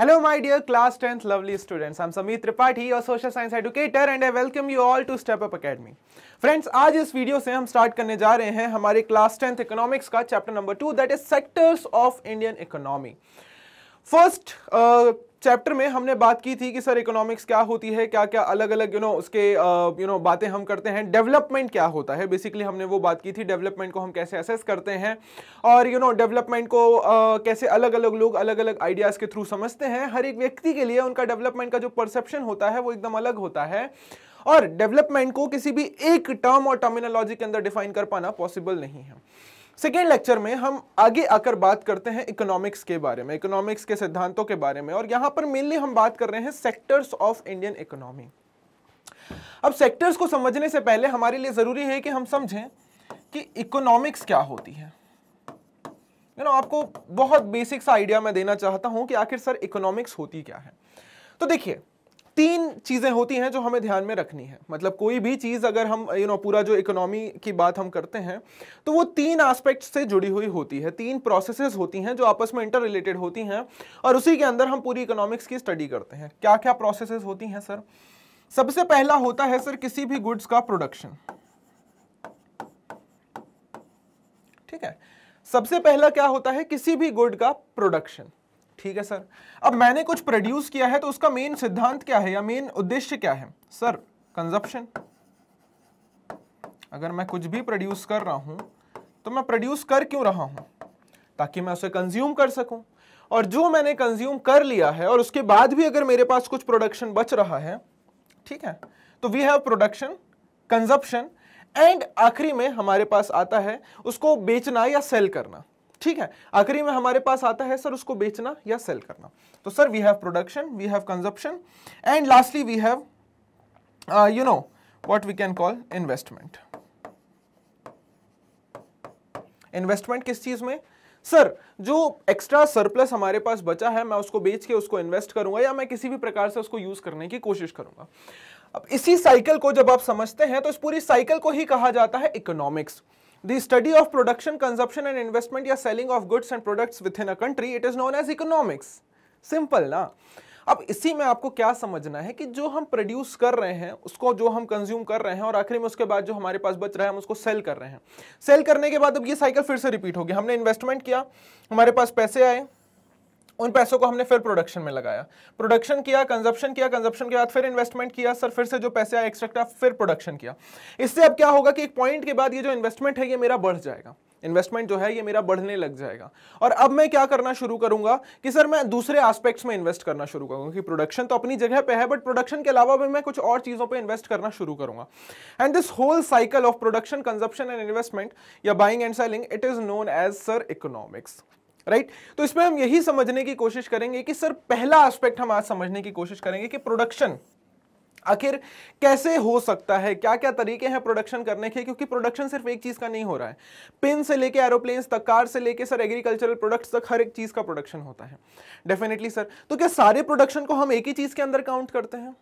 Hello my dear class tenth lovely students I am Sameer Tripathi और social science educator and I welcome you all to Step Up Academy friends आज इस video से हम start करने जा रहे हैं हमारे क्लास टेंथ इकोनॉमिक्स का chapter number two that is sectors of Indian economy first chapter में हमने बात की थी कि सर इकोनॉमिक्स क्या होती है क्या क्या अलग अलग यू नो उसके यू uh, नो बातें हम करते हैं डेवलपमेंट क्या होता है बेसिकली हमने वो बात की थी डेवलपमेंट को हम कैसे असेस करते हैं और यू नो डेवलपमेंट को uh, कैसे अलग अलग लोग अलग अलग आइडियाज़ के थ्रू समझते हैं हर एक व्यक्ति के लिए उनका डेवलपमेंट का जो परसेप्शन होता है वो एकदम अलग होता है और डेवलपमेंट को किसी भी एक टर्म और टर्मिनोलॉजी के अंदर डिफाइन कर पाना पॉसिबल नहीं है सेकेंड लेक्चर में हम आगे आकर बात करते हैं इकोनॉमिक्स के बारे में इकोनॉमिक्स के सिद्धांतों के बारे में और यहां पर मेनली हम बात कर रहे हैं सेक्टर्स ऑफ इंडियन इकोनॉमी अब सेक्टर्स को समझने से पहले हमारे लिए ज़रूरी है कि हम समझें कि इकोनॉमिक्स क्या होती है यू नो आपको बहुत बेसिक सा आइडिया मैं देना चाहता हूं कि आखिर सर इकोनॉमिक्स होती क्या है तो देखिए तीन चीज़ें होती हैं जो हमें ध्यान में रखनी है मतलब कोई भी चीज़ अगर हम यू you नो know, पूरा जो इकोनॉमी की बात हम करते हैं तो वो तीन एस्पेक्ट से जुड़ी हुई होती है तीन प्रोसेसेस होती हैं जो आपस में इंटर रिलेटेड होती हैं और उसी के अंदर हम पूरी इकोनॉमिक्स की स्टडी करते हैं क्या क्या प्रोसेसेस होती हैं सर सबसे पहला होता है सर किसी भी गुड्स का प्रोडक्शन ठीक है सबसे पहला क्या होता है किसी भी गुड का प्रोडक्शन ठीक है सर अब मैंने कुछ प्रोड्यूस किया है तो उसका मेन सिद्धांत क्या है या मेन उद्देश्य क्या है सर कंजप्शन अगर मैं कुछ भी प्रोड्यूस कर रहा हूं तो मैं प्रोड्यूस कर क्यों रहा हूं ताकि मैं उसे कंज्यूम कर सकूं और जो मैंने कंज्यूम कर लिया है और उसके बाद भी अगर मेरे पास कुछ प्रोडक्शन बच रहा है ठीक है तो we have production consumption and आखिरी में हमारे पास आता है उसको बेचना या सेल करना ठीक है आखिरी में हमारे पास आता है सर उसको बेचना या सेल करना तो sir we have production we have consumption and lastly we have you know what we can call investment investment किस चीज में सर जो एक्स्ट्रा सरप्लस हमारे पास बचा है मैं उसको बेच के उसको इन्वेस्ट करूंगा या मैं किसी भी प्रकार से उसको यूज करने की कोशिश करूंगा अब इसी साइकिल को जब आप समझते हैं तो इस पूरी साइकिल को ही कहा जाता है economics The study of production, consumption and investment या selling of goods and products within a country, it is known as economics. Simple ना अब इसी में आपको क्या समझना है कि जो हम प्रोड्यूस कर रहे हैं उसको जो हम कंज्यूम कर रहे हैं और आखिरी में उसके बाद जो हमारे पास बच रहा है हम उसको सेल कर रहे हैं सेल करने के बाद अब ये साइकिल फिर से रिपीट होगी हमने इन्वेस्टमेंट किया हमारे पास पैसे आए उन पैसों को हमने फिर प्रोडक्शन में लगाया प्रोडक्शन किया कंजप्शन किया कंजप्शन के बाद फिर इन्वेस्टमेंट किया सर फिर से जो पैसे आए एक्स्ट्रा फिर प्रोडक्शन किया इससे अब क्या होगा कि एक पॉइंट के बाद ये जो इन्वेस्टमेंट है ये मेरा बढ़ जाएगा इन्वेस्टमेंट जो है ये मेरा बढ़ने लग जाएगा और अब मैं क्या करना शुरू करूंगा कि सर मैं दूसरे एस्पेक्ट्स में इन्वेस्ट करना शुरू करूंगा कि प्रोडक्शन तो अपनी जगह पे है बट प्रोडक्शन के अलावा भी मैं कुछ और चीज़ों पे इन्वेस्ट करना शुरू करूंगा and this whole cycle of production consumption and investment या buying and selling it is known as sir economics right तो इसमें हम यही समझने की कोशिश करेंगे कि सर पहला एस्पेक्ट हम आज समझने की कोशिश करेंगे कि प्रोडक्शन आखिर कैसे हो सकता है क्या क्या तरीके हैं प्रोडक्शन करने के क्योंकि प्रोडक्शन सिर्फ एक चीज़ का नहीं हो रहा है पिन से लेके एरोप्लेन्स तक कार से लेके सर एग्रीकल्चरल प्रोडक्ट्स तक हर एक चीज़ का प्रोडक्शन होता है डेफिनेटली सर तो क्या सारे प्रोडक्शन को हम एक ही चीज़ के अंदर काउंट करते हैं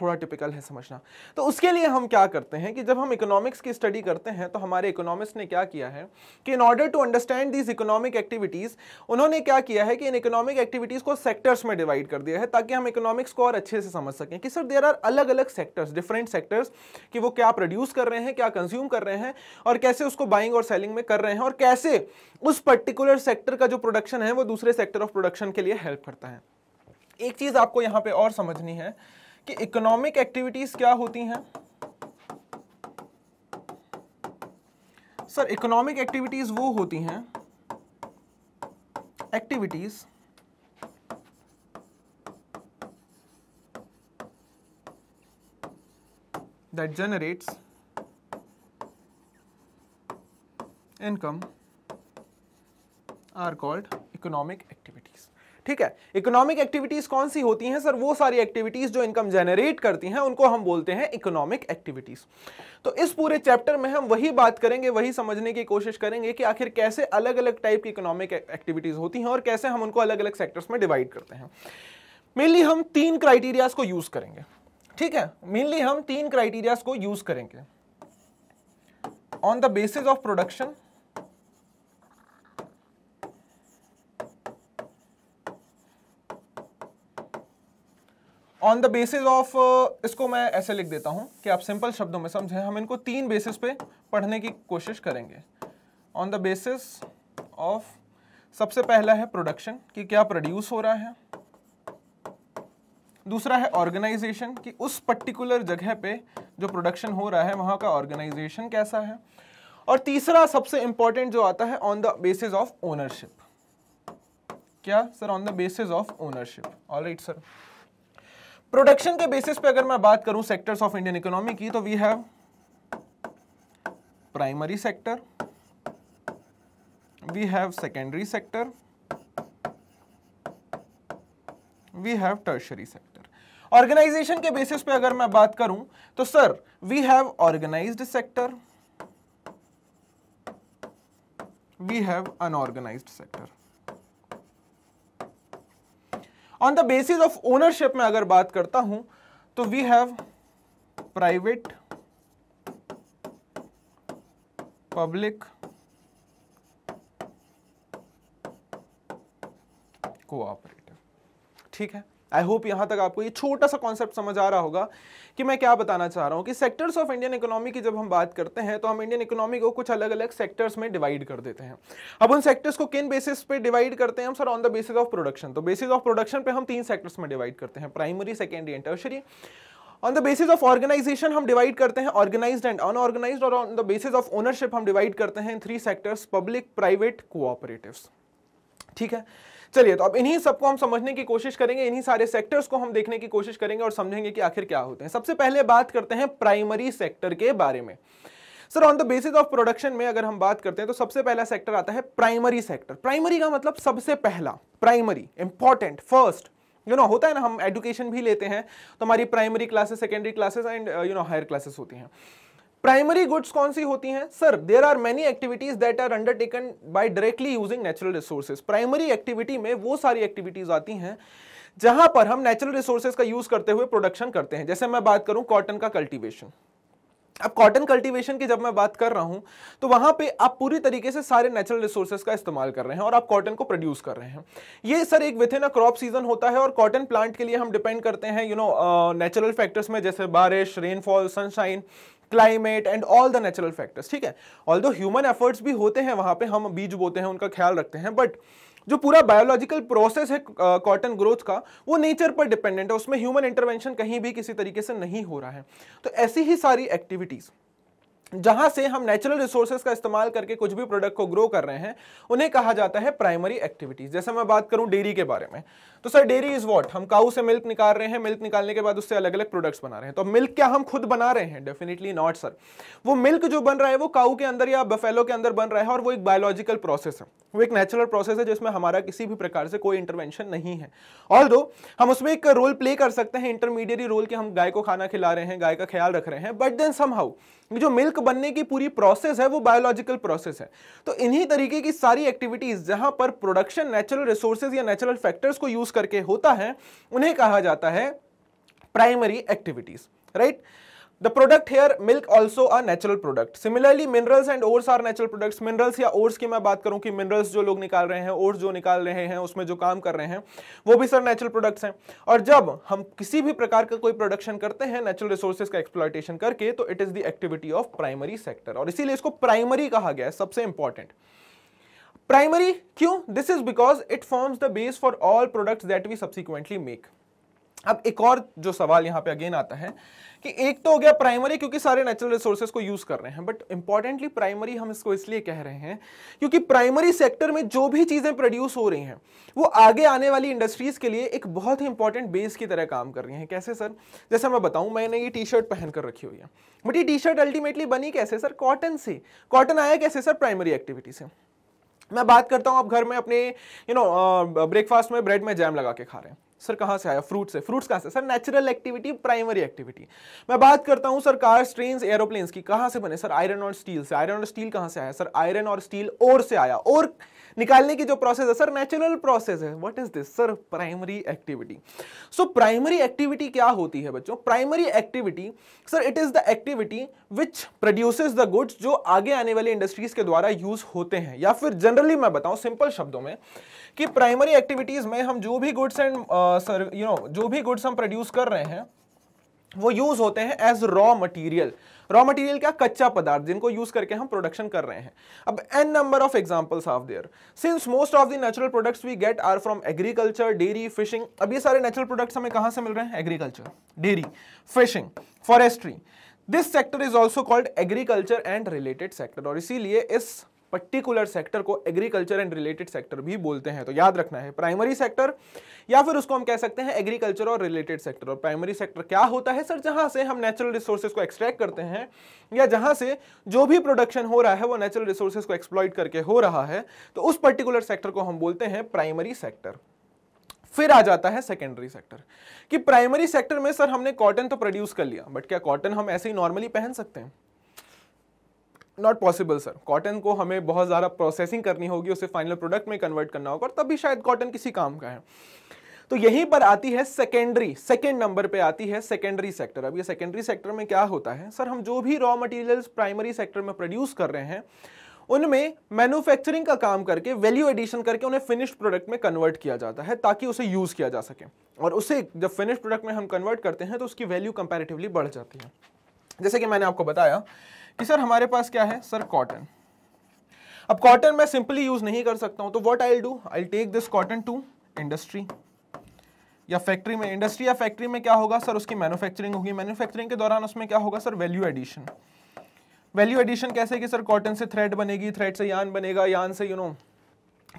थोड़ा टिपिकल है समझना तो उसके लिए हम क्या करते हैं कि जब हम इकोनॉमिक्स की स्टडी करते हैं तो हमारे इकोनॉमिक्स ने क्या किया है कि in order to understand these economic activities उन्होंने क्या किया है कि इन इकोनॉमिक एक्टिविटीज़ को सेक्टर्स में डिवाइड कर दिया है ताकि हम इकोनॉमिक्स को और अच्छे से समझ सकें कि सर देर आर अलग अलग सेक्टर्स डिफरेंट सेक्टर्स कि वो क्या प्रोड्यूस कर रहे हैं क्या कंज्यूम कर रहे हैं और कैसे उसको बाइंग और सेलिंग में कर रहे हैं और कैसे उस पर्टिकुलर सेक्टर का जो प्रोडक्शन है वो दूसरे सेक्टर ऑफ प्रोडक्शन के लिए हेल्प करता है एक चीज़ आपको यहाँ पे और समझनी है कि इकोनॉमिक एक्टिविटीज क्या होती हैं सर इकोनॉमिक एक्टिविटीज वो होती हैं activities that generates income are called economic activities ठीक है इकोनॉमिक एक्टिविटीज कौन सी होती हैं सर वो सारी एक्टिविटीज जो इनकम जनरेट करती हैं उनको हम बोलते हैं इकोनॉमिक एक्टिविटीज तो इस पूरे चैप्टर में हम वही बात करेंगे वही समझने की कोशिश करेंगे कि आखिर कैसे अलग अलग टाइप की इकोनॉमिक एक्टिविटीज होती हैं और कैसे हम उनको अलग अलग सेक्टर्स में डिवाइड करते हैं मेनली हम तीन क्राइटेरियाज को यूज करेंगे ठीक है मेनली हम तीन क्राइटेरियाज को यूज करेंगे on the basis of production on the basis of इसको मैं ऐसे लिख देता हूँ कि आप सिंपल शब्दों में समझें हम इनको तीन बेसिस पे पढ़ने की कोशिश करेंगे ऑन द बेसिस ऑफ सबसे पहला है प्रोडक्शन कि क्या प्रोड्यूस हो रहा है दूसरा है ऑर्गेनाइजेशन कि उस पर्टिकुलर जगह पे जो प्रोडक्शन हो रहा है वहाँ का ऑर्गेनाइजेशन कैसा है और तीसरा सबसे इंपॉर्टेंट जो आता है on the basis of ownership क्या sir on the basis of ownership all right sir production के बेसिस पे अगर मैं बात करूं सेक्टर्स ऑफ इंडियन इकोनॉमी की तो we have primary sector we have secondary sector we have tertiary sector organisation के बेसिस पे अगर मैं बात करूं तो sir we have organised sector we have unorganised sector on the basis of ownership में अगर बात करता हूं तो वी हैव प्राइवेट पब्लिक कोऑपरेटिव ठीक है आई होप यहां तक आपको ये छोटा सा कॉन्सेप्ट समझ आ रहा होगा कि मैं क्या बताना चाह रहा हूं कि सेक्टर्स ऑफ इंडियन इकोनॉमी की जब हम बात करते हैं तो हम इंडियन इकोनॉमी को कुछ अलग अलग सेक्टर्स में डिवाइड कर देते हैं अब उन सेक्टर्स को किन बेसिस पे डिवाइड करते हैं हम sir on the basis of production तो बेसिस ऑफ प्रोडक्शन पे हम तीन सेक्टर्स में डिवाइड करते हैं primary secondary and tertiary on the basis of organisation हम डिवाइड करते हैं ऑर्गेनाइज एंड अनऑर्गेनाइज और on the basis of ownership हम डिवाइड करते हैं three sectors public private cooperative ठीक है चलिए तो अब इन्हीं सबको हम समझने की कोशिश करेंगे इन्हीं सारे सेक्टर्स को हम देखने की कोशिश करेंगे और समझेंगे कि आखिर क्या होते हैं सबसे पहले बात करते हैं प्राइमरी सेक्टर के बारे में sir on the basis of production में अगर हम बात करते हैं तो सबसे पहला सेक्टर आता है प्राइमरी सेक्टर प्राइमरी का मतलब सबसे पहला primary important first you know होता है ना हम एडुकेशन भी लेते हैं तो हमारी primary classes secondary classes and you know higher classes होती हैं प्राइमरी गुड्स कौन सी होती हैं sir there are many activities that are undertaken by directly using natural resources primary activity में वो सारी एक्टिविटीज आती हैं जहां पर हम नेचुरल रिसोर्सेज का यूज करते हुए प्रोडक्शन करते हैं जैसे मैं बात करूं कॉटन का कल्टीवेशन अब कॉटन कल्टीवेशन की जब मैं बात कर रहा हूं तो वहां पे आप पूरी तरीके से सारे नेचुरल रिसोर्सेज का इस्तेमाल कर रहे हैं और आप कॉटन को प्रोड्यूस कर रहे हैं ये सर एक within a crop season होता है और कॉटन प्लांट के लिए हम डिपेंड करते हैं यू नो नेचुरल फैक्टर्स में जैसे बारिश rainfall sunshine climate and all the natural factors ठीक है ऑल दो ह्यूमन एफर्ट्स भी होते हैं वहां पे हम बीज बोते हैं उनका ख्याल रखते हैं बट जो पूरा बायोलॉजिकल प्रोसेस है कॉटन ग्रोथ का वो नेचर पर डिपेंडेंट है उसमें ह्यूमन इंटरवेंशन कहीं भी किसी तरीके से नहीं हो रहा है तो ऐसी ही सारी एक्टिविटीज़ जहां से हम नेचुरल रिसोर्सेज का इस्तेमाल करके कुछ भी प्रोडक्ट को ग्रो कर रहे हैं उन्हें कहा जाता है प्राइमरी एक्टिविटीज जैसे मैं बात करूं डेयरी के बारे में तो सर डेरी इज वॉट हम काउ से मिल्क निकाल रहे हैं मिल्क निकालने के बाद उससे अलग अलग प्रोडक्ट्स बना रहे हैं तो मिल्क क्या हम खुद बना रहे हैं डेफिनेटली नॉट सर वो मिल्क जो बन रहा है वो काउ के अंदर या बफेलो के अंदर बन रहा है और वो एक बायोलॉजिकल प्रोसेस है वो एक नेचुरल प्रोसेस है जिसमें हमारा किसी भी प्रकार से कोई इंटरवेंशन नहीं है ऑल दो हम उसमें एक रोल प्ले कर सकते हैं इंटरमीडिएट रोल कि हम गाय को खाना खिला रहे हैं गाय का ख्याल रख रहे हैं बट देन समहाउ जो मिल्क बनने की पूरी प्रोसेस है वो बायोलॉजिकल प्रोसेस है तो इन्हीं तरीके की सारी एक्टिविटीज जहां पर प्रोडक्शन नेचुरल रिसोर्सेज या नेचुरल फैक्टर्स को यूज यूज करके होता है उन्हें कहा जाता है primary activities right the product here milk also a natural product similarly minerals and ores are natural products minerals या ओर्स की मैं बात करूं कि मिनरल्स जो लोग निकाल रहे हैं ओर्स जो निकाल रहे हैं उसमें जो काम कर रहे हैं वो भी सर नेचुरल प्रोडक्ट्स हैं और जब हम किसी भी प्रकार का कोई प्रोडक्शन करते हैं नेचुरल रिसोर्सेज का एक्सप्लॉयटेशन करके तो it is the activity of primary sector और इसीलिए इसको प्राइमरी कहा गया है सबसे इंपॉर्टेंट प्राइमरी क्यों this is because it forms the base for all products that we subsequently make अब एक और जो सवाल यहाँ पे अगेन आता है कि एक तो हो गया प्राइमरी क्योंकि सारे नेचुरल रिसोर्सेज को यूज कर रहे हैं बट इंपॉर्टेंटली प्राइमरी हम इसको इसलिए कह रहे हैं क्योंकि प्राइमरी सेक्टर में जो भी चीज़ें प्रोड्यूस हो रही हैं वो आगे आने वाली इंडस्ट्रीज़ के लिए एक बहुत ही इंपॉर्टेंट बेस की तरह काम कर रही हैं कैसे सर जैसे मैं बताऊँ मैंने ये टी शर्ट पहन कर रखी हुई है बट ये टी शर्ट अल्टीमेटली बनी कैसे सर कॉटन से कॉटन आया कैसे सर प्राइमरी एक्टिविटी से मैं बात करता हूँ आप घर में अपने यू नो ब्रेकफास्ट में ब्रेड में जैम लगा के खा रहे हैं सर कहाँ से आया फ्रूट से फ्रूट्स कहां से sir natural activity primary activity मैं बात करता हूँ सर कार ट्रेन एरोप्लेन्स की कहां से बने सर आयरन और स्टील से आयरन और स्टील कहां से आया सर आयरन और स्टील और से आया और निकालने की जो प्रोसेस है सर नेचुरल प्रोसेस है what is this sir primary activity so primary activity क्या होती है बच्चों primary activity sir it is the activity which produces the goods जो आगे आने वाली इंडस्ट्रीज के द्वारा यूज होते हैं या फिर जनरली मैं बताऊं सिंपल शब्दों में कि प्राइमरी एक्टिविटीज में हम जो भी गुड्स एंड यू नो जो भी गुड्स हम प्रोड्यूस कर रहे हैं वो यूज होते हैं as raw material raw material क्या कच्चा पदार्थ जिनको यूज करके हम प्रोडक्शन कर रहे हैं अब an number of examples of there since most of the natural products we get are from agriculture dairy fishing अब ये सारे नेचुरल प्रोडक्ट्स हमें कहां से मिल रहे हैं agriculture dairy fishing forestry this sector is also called agriculture and related sector और इसीलिए इस पर्टिकुलर सेक्टर को एग्रीकल्चर एंड रिलेटेड सेक्टर भी बोलते हैं तो याद रखना है प्राइमरी सेक्टर या फिर उसको हम कह सकते हैं एग्रीकल्चर और रिलेटेड सेक्टर और प्राइमरी सेक्टर क्या होता है सर जहां से हम नेचुरल रिसोर्सेज को एक्सट्रैक्ट करते हैं या जहां से जो भी प्रोडक्शन हो रहा है वो नेचुरल रिसोर्सेज को एक्सप्लॉइट करके हो रहा है तो उस पर्टिकुलर सेक्टर को हम बोलते हैं प्राइमरी सेक्टर फिर आ जाता है सेकेंडरी सेक्टर कि प्राइमरी सेक्टर में सर हमने कॉटन तो प्रोड्यूस कर लिया बट क्या कॉटन हम ऐसे ही नॉर्मली पहन सकते हैं नॉट पॉसिबल सर कॉटन को हमें बहुत ज़्यादा प्रोसेसिंग करनी होगी उसे फाइनल प्रोडक्ट में कन्वर्ट करना होगा और तभी शायद कॉटन किसी काम का है तो यहीं पर आती है सेकेंडरी सेकेंड नंबर पे आती है सेकेंडरी सेक्टर अब ये सेकेंडरी सेक्टर में क्या होता है सर हम जो भी रॉ मटेरियल्स प्राइमरी सेक्टर में प्रोड्यूस कर रहे हैं उनमें मैन्युफैक्चरिंग का काम करके वैल्यू एडिशन करके उन्हें फिनिश्ड प्रोडक्ट में कन्वर्ट किया जाता है ताकि उसे यूज़ किया जा सके और उसे जब फिनिश्ड प्रोडक्ट में हम कन्वर्ट करते हैं तो उसकी वैल्यू कंपेरेटिवली बढ़ जाती है जैसे कि मैंने आपको बताया कि सर हमारे पास क्या है सर कॉटन अब कॉटन मैं सिंपली यूज नहीं कर सकता हूं तो what I do I take this cotton to industry या फैक्ट्री में इंडस्ट्री या फैक्ट्री में क्या होगा सर उसकी मैन्युफैक्चरिंग होगी मैन्युफैक्चरिंग के दौरान उसमें क्या होगा sir value addition value addition कैसे कि सर कॉटन से थ्रेड बनेगी थ्रेड से यान बनेगा यान से you you know know,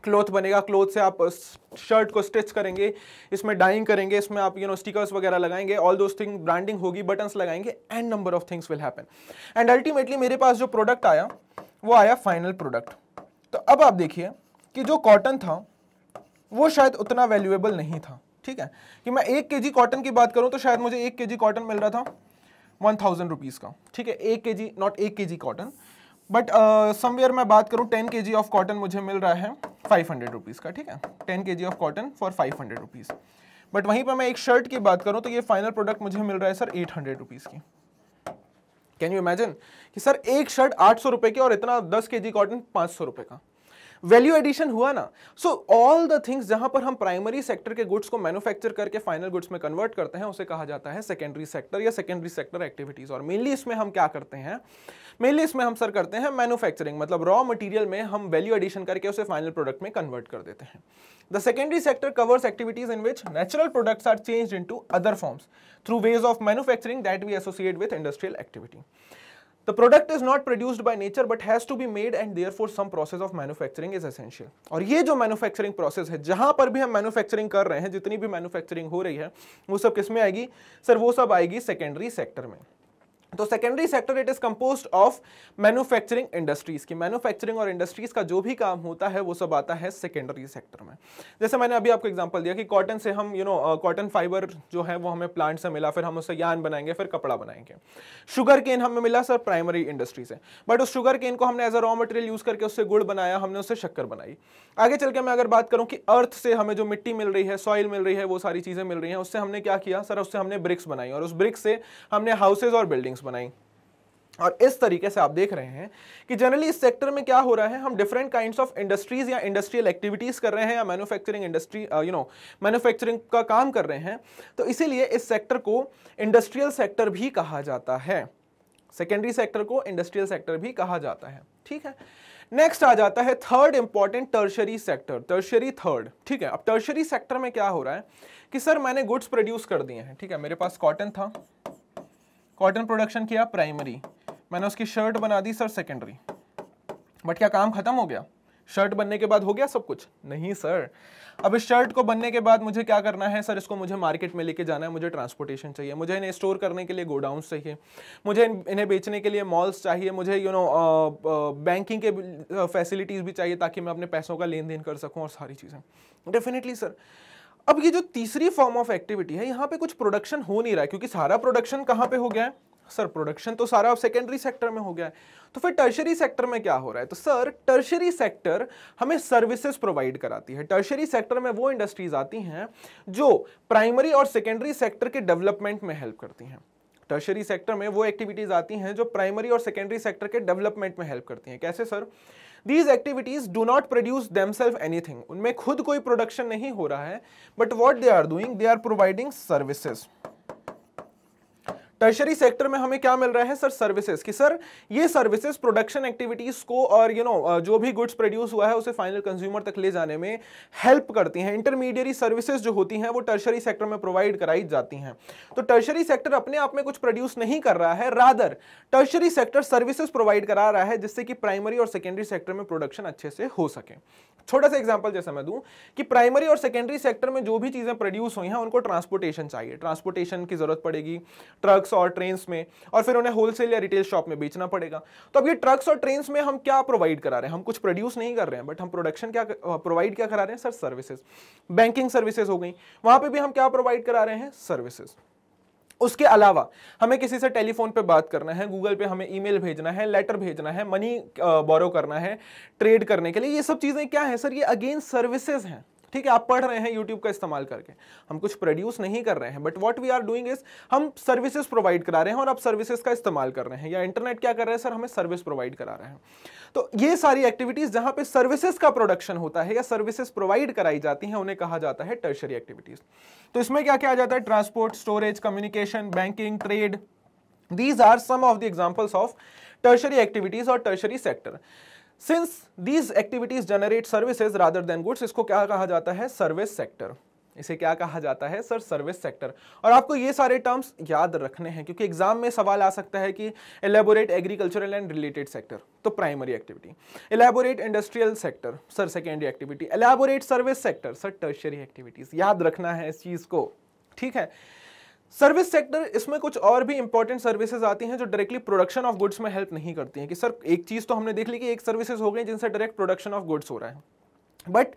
cloth बनेगा क्लोथ से आप शर्ट को स्टिच करेंगे इसमें डाइंग करेंगे इसमें आप यू नो स्टिकर्स वगैरह लगाएंगे ऑल दोज थिंग ब्रांडिंग होगी बटन्स लगाएंगे and number of things will happen and ultimately मेरे पास जो प्रोडक्ट आया वो आया फाइनल प्रोडक्ट तो अब आप देखिए कि जो कॉटन था वो शायद उतना वैल्यूएबल नहीं था ठीक है कि मैं एक के कॉटन की बात करूँ तो शायद मुझे एक के कॉटन मिल रहा था वन थाउजेंड रुपीज़ का ठीक है एक के जी नॉट एक K G cotton but somewhere uh, मैं बात करूँ ten K G of cotton मुझे मिल रहा है फाइव हंड्रेड रुपीज़ का ठीक है ten K G of cotton for five hundred rupees but वहीं पर मैं एक शर्ट की बात करूँ तो ये फाइनल प्रोडक्ट मुझे मिल रहा है सर एट हंड्रेड रुपीज़ की कैन यू इमेजिन कि सर एक शर्ट आठ सौ रुपये की और इतना दस के जी कॉटन पाँच सौ रुपये का वैल्यू एडिशन हुआ ना सो ऑल द थिंग्स जहां पर हम प्राइमरी सेक्टर के गुड्स को मैन्युफैक्चर करके फाइनल गुड्स में कन्वर्ट करते हैं उसे कहा जाता है सेकेंडरी सेक्टर या सेकेंडरी सेक्टर एक्टिविटीज और मेनली इसमें हम क्या करते हैं मेनली इसमें हम सर करते हैं मैन्युफैक्चरिंग मतलब रॉ मटेरियल में हम वैल्यू एडिशन करके उसे फाइनल प्रोडक्ट में कन्वर्ट कर देते हैं the secondary sector covers activities in which natural products are change in other forms through ways of manufacturing that we associate with industrial activity The product is not produced by nature but has to be made and therefore some process of manufacturing is essential. और ये जो manufacturing process है जहां पर भी हम manufacturing कर रहे हैं जितनी भी manufacturing हो रही है वो सब किसमें आएगी सर वो सब आएगी secondary sector में तो secondary sector it is compose of manufacturing industries की मैन्युफैक्चरिंग और इंडस्ट्रीज़ का जो भी काम होता है वो सब आता है सेकेंडरी सेक्टर में जैसे मैंने अभी आपको एग्जांपल दिया कि कॉटन से हम यू नो कॉटन फाइबर जो है वो हमें प्लांट से मिला फिर हम उससे यान बनाएंगे फिर कपड़ा बनाएंगे शुगर केन हमें मिला सर प्राइमरी इंडस्ट्री से बट उस शुगर केन को हमने as a raw material use करके उससे गुड़ बनाया हमने उससे शक्कर बनाई आगे चल के मैं अगर बात करूँ कि अर्थ से हमें जो मिट्टी मिल रही है सॉइल मिल रही है वो सारी चीज़ें मिल रही हैं उससे हमने क्या किया सर उससे हमने ब्रिक्स बनाई और उस ब्रिक्स से हमने हाउसेज और बिल्डिंग्स बिल्डिंग्स बनाई और इस तरीके से आप देख रहे हैं कि जनरली इस सेक्टर में क्या हो रहा है हम डिफरेंट काइंड्स ऑफ इंडस्ट्रीज या इंडस्ट्रियल एक्टिविटीज़ कर रहे हैं या manufacturing industry you know manufacturing का काम कर रहे हैं तो इसीलिए इस सेक्टर को इंडस्ट्रियल सेक्टर भी कहा जाता है सेकेंडरी सेक्टर को इंडस्ट्रियल सेक्टर भी कहा जाता है ठीक है नेक्स्ट आ जाता है third important tertiary sector tertiary third ठीक है अब टर्शरी सेक्टर में क्या हो रहा है कि सर मैंने गुड्स प्रोड्यूस कर दिए हैं ठीक है मेरे पास कॉटन था कॉटन प्रोडक्शन किया प्राइमरी मैंने उसकी शर्ट बना दी सर सेकेंडरी बट क्या काम खत्म हो गया शर्ट बनने के बाद हो गया सब कुछ नहीं सर अब इस शर्ट को बनने के बाद मुझे क्या करना है सर इसको मुझे मार्केट में लेके जाना है मुझे ट्रांसपोर्टेशन चाहिए मुझे इन्हें स्टोर करने के लिए गोडाउन चाहिए मुझे इन्हें बेचने के लिए मॉल्स चाहिए मुझे यू नो बैंकिंग के फैसिलिटीज़ भी चाहिए ताकि मैं अपने पैसों का लेन देन कर सकूँ और सारी चीज़ें डेफिनेटली सर अब ये जो तीसरी फॉर्म ऑफ एक्टिविटी है यहाँ पे कुछ प्रोडक्शन हो नहीं रहा है क्योंकि सारा प्रोडक्शन कहाँ पे हो गया है सर प्रोडक्शन तो सारा सेकेंडरी सेक्टर में हो गया है तो फिर टर्शरी सेक्टर में क्या हो रहा है तो सर टर्शरी सेक्टर हमें सर्विसेज प्रोवाइड कराती है टर्शरी सेक्टर में वो इंडस्ट्रीज आती हैं जो प्राइमरी और सेकेंडरी सेक्टर के डेवलपमेंट में हेल्प करती हैं टर्शरी सेक्टर में वो एक्टिविटीज़ आती हैं जो प्राइमरी और सेकेंडरी सेक्टर के डेवलपमेंट में हेल्प करती हैं कैसे sir these activities do not produce anything उनमें खुद कोई प्रोडक्शन नहीं हो रहा है but what they are doing they are providing services tertiary sector में हमें क्या मिल रहा है सर सर्विसेज कि सर ये सर्विसेज प्रोडक्शन एक्टिविटीज को और यू you नो know, जो भी गुड्स प्रोड्यूस हुआ है उसे फाइनल कंज्यूमर तक ले जाने में हेल्प करती हैं इंटरमीडियरी सर्विसेज जो होती हैं वो टर्शरी सेक्टर में प्रोवाइड कराई जाती हैं तो टर्शरी सेक्टर अपने आप में कुछ प्रोड्यूस नहीं कर रहा है rather tertiary sector services provide करा रहा है जिससे कि प्राइमरी और सेकेंडरी सेक्टर में प्रोडक्शन अच्छे से हो सके छोटा सा एग्जाम्पल जैसे मैं दूं कि प्राइमरी और सेकेंडरी सेक्टर में जो भी चीज़ें प्रोड्यूस हुई हैं उनको ट्रांसपोर्टेशन चाहिए ट्रांसपोर्टेशन की जरूरत पड़ेगी ट्रक्स ट्रक्स और ट्रेन में और फिर उन्हें होलसेल या रिटेल शॉप में बेचना पड़ेगा तो अब ये ट्रक्स और ट्रेन में हम क्या प्रोवाइड करा रहे हैं हम कुछ प्रोड्यूस नहीं कर रहे हैं बट हम प्रोडक्शन क्या प्रोवाइड क्या करा रहे हैं सर सर्विसेज बैंकिंग सर्विसेज हो गई वहां पर भी हम क्या प्रोवाइड करा रहे हैं सर्विसेज उसके अलावा हमें किसी से टेलीफोन पे बात करना है गूगल पे हमें ईमेल भेजना है लेटर भेजना है मनी बोरो करना है ट्रेड करने के लिए ये सब चीज़ें क्या है सर ये अगेन सर्विसेज हैं ठीक है आप पढ़ रहे हैं यूट्यूब का इस्तेमाल करके हम कुछ प्रोड्यूस नहीं कर रहे हैं but what we are doing is हम सर्विसेज प्रोवाइड करा रहे हैं और आप सर्विसेज का इस्तेमाल कर रहे हैं या इंटरनेट क्या कर रहे हैं सर हमें सर्विस प्रोवाइड करा रहे हैं तो ये सारी एक्टिविटीज जहां पे सर्विसेज का प्रोडक्शन होता है या सर्विसेज प्रोवाइड कराई जाती हैं उन्हें कहा जाता है टर्शरी एक्टिविटीज तो इसमें क्या क्या आ जाता है transport storage communication banking trade these are some of the examples of tertiary activities और tertiary sector since these activities generate services rather than goods इसको क्या कहा जाता है सर्विस सेक्टर इसे क्या कहा जाता है सर सर्विस सेक्टर और आपको ये सारे टर्म्स याद रखने हैं क्योंकि एग्जाम में सवाल आ सकता है कि elaborate agricultural and related sector तो primary activity elaborate industrial sector sir secondary activity elaborate service sector sir tertiary activities याद रखना है इस चीज़ को ठीक है सर्विस सेक्टर इसमें कुछ और भी इंपॉर्टेंट सर्विसेज आती हैं जो डायरेक्टली प्रोडक्शन ऑफ गुड्स में हेल्प नहीं करती हैं कि सर एक चीज़ तो हमने देख ली कि एक सर्विसेज हो गई जिनसे डायरेक्ट प्रोडक्शन ऑफ गुड्स हो रहा है बट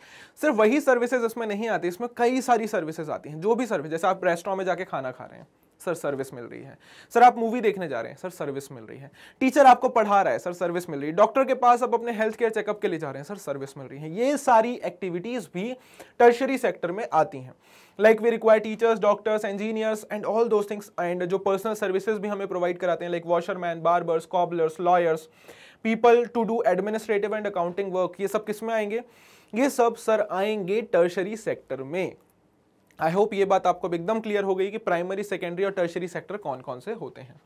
सिर्फ वही सर्विसेज इसमें नहीं आती इसमें कई सारी सर्विसेज आती हैं जो भी सर्विस जैसे आप रेस्टोरेंट में जाके खाना खा रहे हैं सर सर्विस मिल रही है सर आप मूवी देखने जा रहे हैं सर सर्विस मिल रही है टीचर आपको पढ़ा रहा है सर सर्विस मिल रही है डॉक्टर के पास आप अपने हेल्थ केयर चेकअप के लिए जा रहे हैं सर सर्विस मिल रही है ये सारी एक्टिविटीज़ भी टर्शरी सेक्टर में आती हैं like we require teachers doctors engineers and all those things and जो पर्सनल सर्विसेज भी हमें प्रोवाइड कराते हैं like washerman barbers cobblers lawyers people to do administrative and accounting work ये सब किस में आएंगे ये सब सर आएंगे टर्शरी सेक्टर में आई होप ये बात आपको एकदम क्लियर हो गई कि प्राइमरी सेकेंडरी और टर्शरी सेक्टर कौन कौन से होते हैं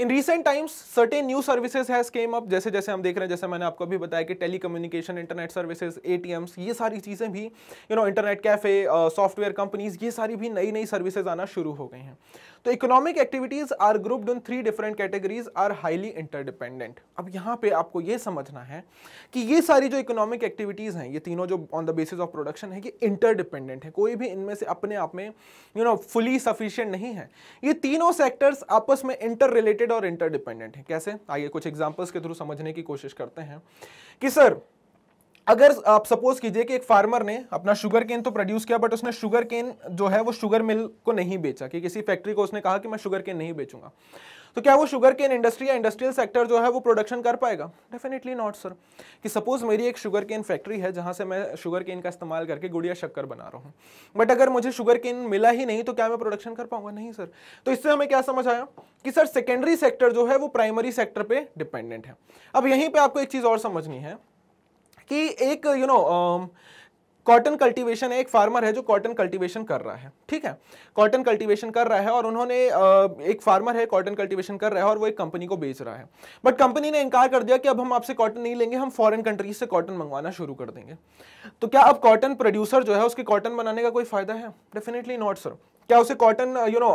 in recent times certain new services has came up जैसे जैसे हम देख रहे हैं जैसे मैंने आपको अभी बताया कि टेलीकम्युनिकेशन इंटरनेट सर्विसेज एटीएम्स ये सारी चीज़ें भी you know internet cafe software companies ये सारी भी नई नई सर्विसेज आना शुरू हो गई हैं तो economic activities are grouped in three different categories are highly interdependent अब यहाँ पे आपको ये समझना है कि ये सारी जो इकोनॉमिक एक्टिविटीज हैं ये तीनों जो on the basis of production है ये इंटरडिपेंडेंट है कोई भी इनमें से अपने आप में यू नो फुली सफिशियंट नहीं है ये तीनों सेक्टर्स आपस में इंटर रिलेटेड और इंटरडिपेंडेंट है कैसे आइए कुछ एग्जाम्पल्स के थ्रू समझने की कोशिश करते हैं कि सर अगर आप सपोज कीजिए कि एक फार्मर ने अपना शुगर केन तो प्रोड्यूस किया बट उसने शुगर केन जो है वो शुगर मिल को नहीं बेचा कि किसी फैक्ट्री को उसने कहा कि मैं शुगर केन नहीं बेचूंगा तो क्या वो शुगर केन इंडस्ट्री या इंडस्ट्रियल सेक्टर जो है वो प्रोडक्शन कर पाएगा डेफिनेटली नॉट सर कि सपोज मेरी एक शुगर केन फैक्ट्री है जहां से मैं शुगर केन का इस्तेमाल करके गुड़िया शक्कर बना रहा हूँ बट अगर मुझे शुगर केन मिला ही नहीं तो क्या मैं प्रोडक्शन कर पाऊंगा नहीं सर तो इससे हमें क्या समझ आया कि सर सेकेंडरी सेक्टर जो है वो प्राइमरी सेक्टर पर डिपेंडेंट है अब यहीं पर आपको एक चीज़ और समझनी है कि एक यू नो कॉटन कल्टीवेशन है एक फार्मर है जो कॉटन कल्टीवेशन कर रहा है ठीक है कॉटन कल्टीवेशन कर रहा है और उन्होंने uh, एक फार्मर है कॉटन कल्टीवेशन कर रहा है और वो एक कंपनी को बेच रहा है बट कंपनी ने इनकार कर दिया कि अब हम आपसे कॉटन नहीं लेंगे हम फॉरेन कंट्रीज से कॉटन मंगवाना शुरू कर देंगे तो क्या अब कॉटन प्रोड्यूसर जो है उसके कॉटन बनाने का कोई फायदा है डेफिनेटली नॉट सर क्या उसे कॉटन यू नो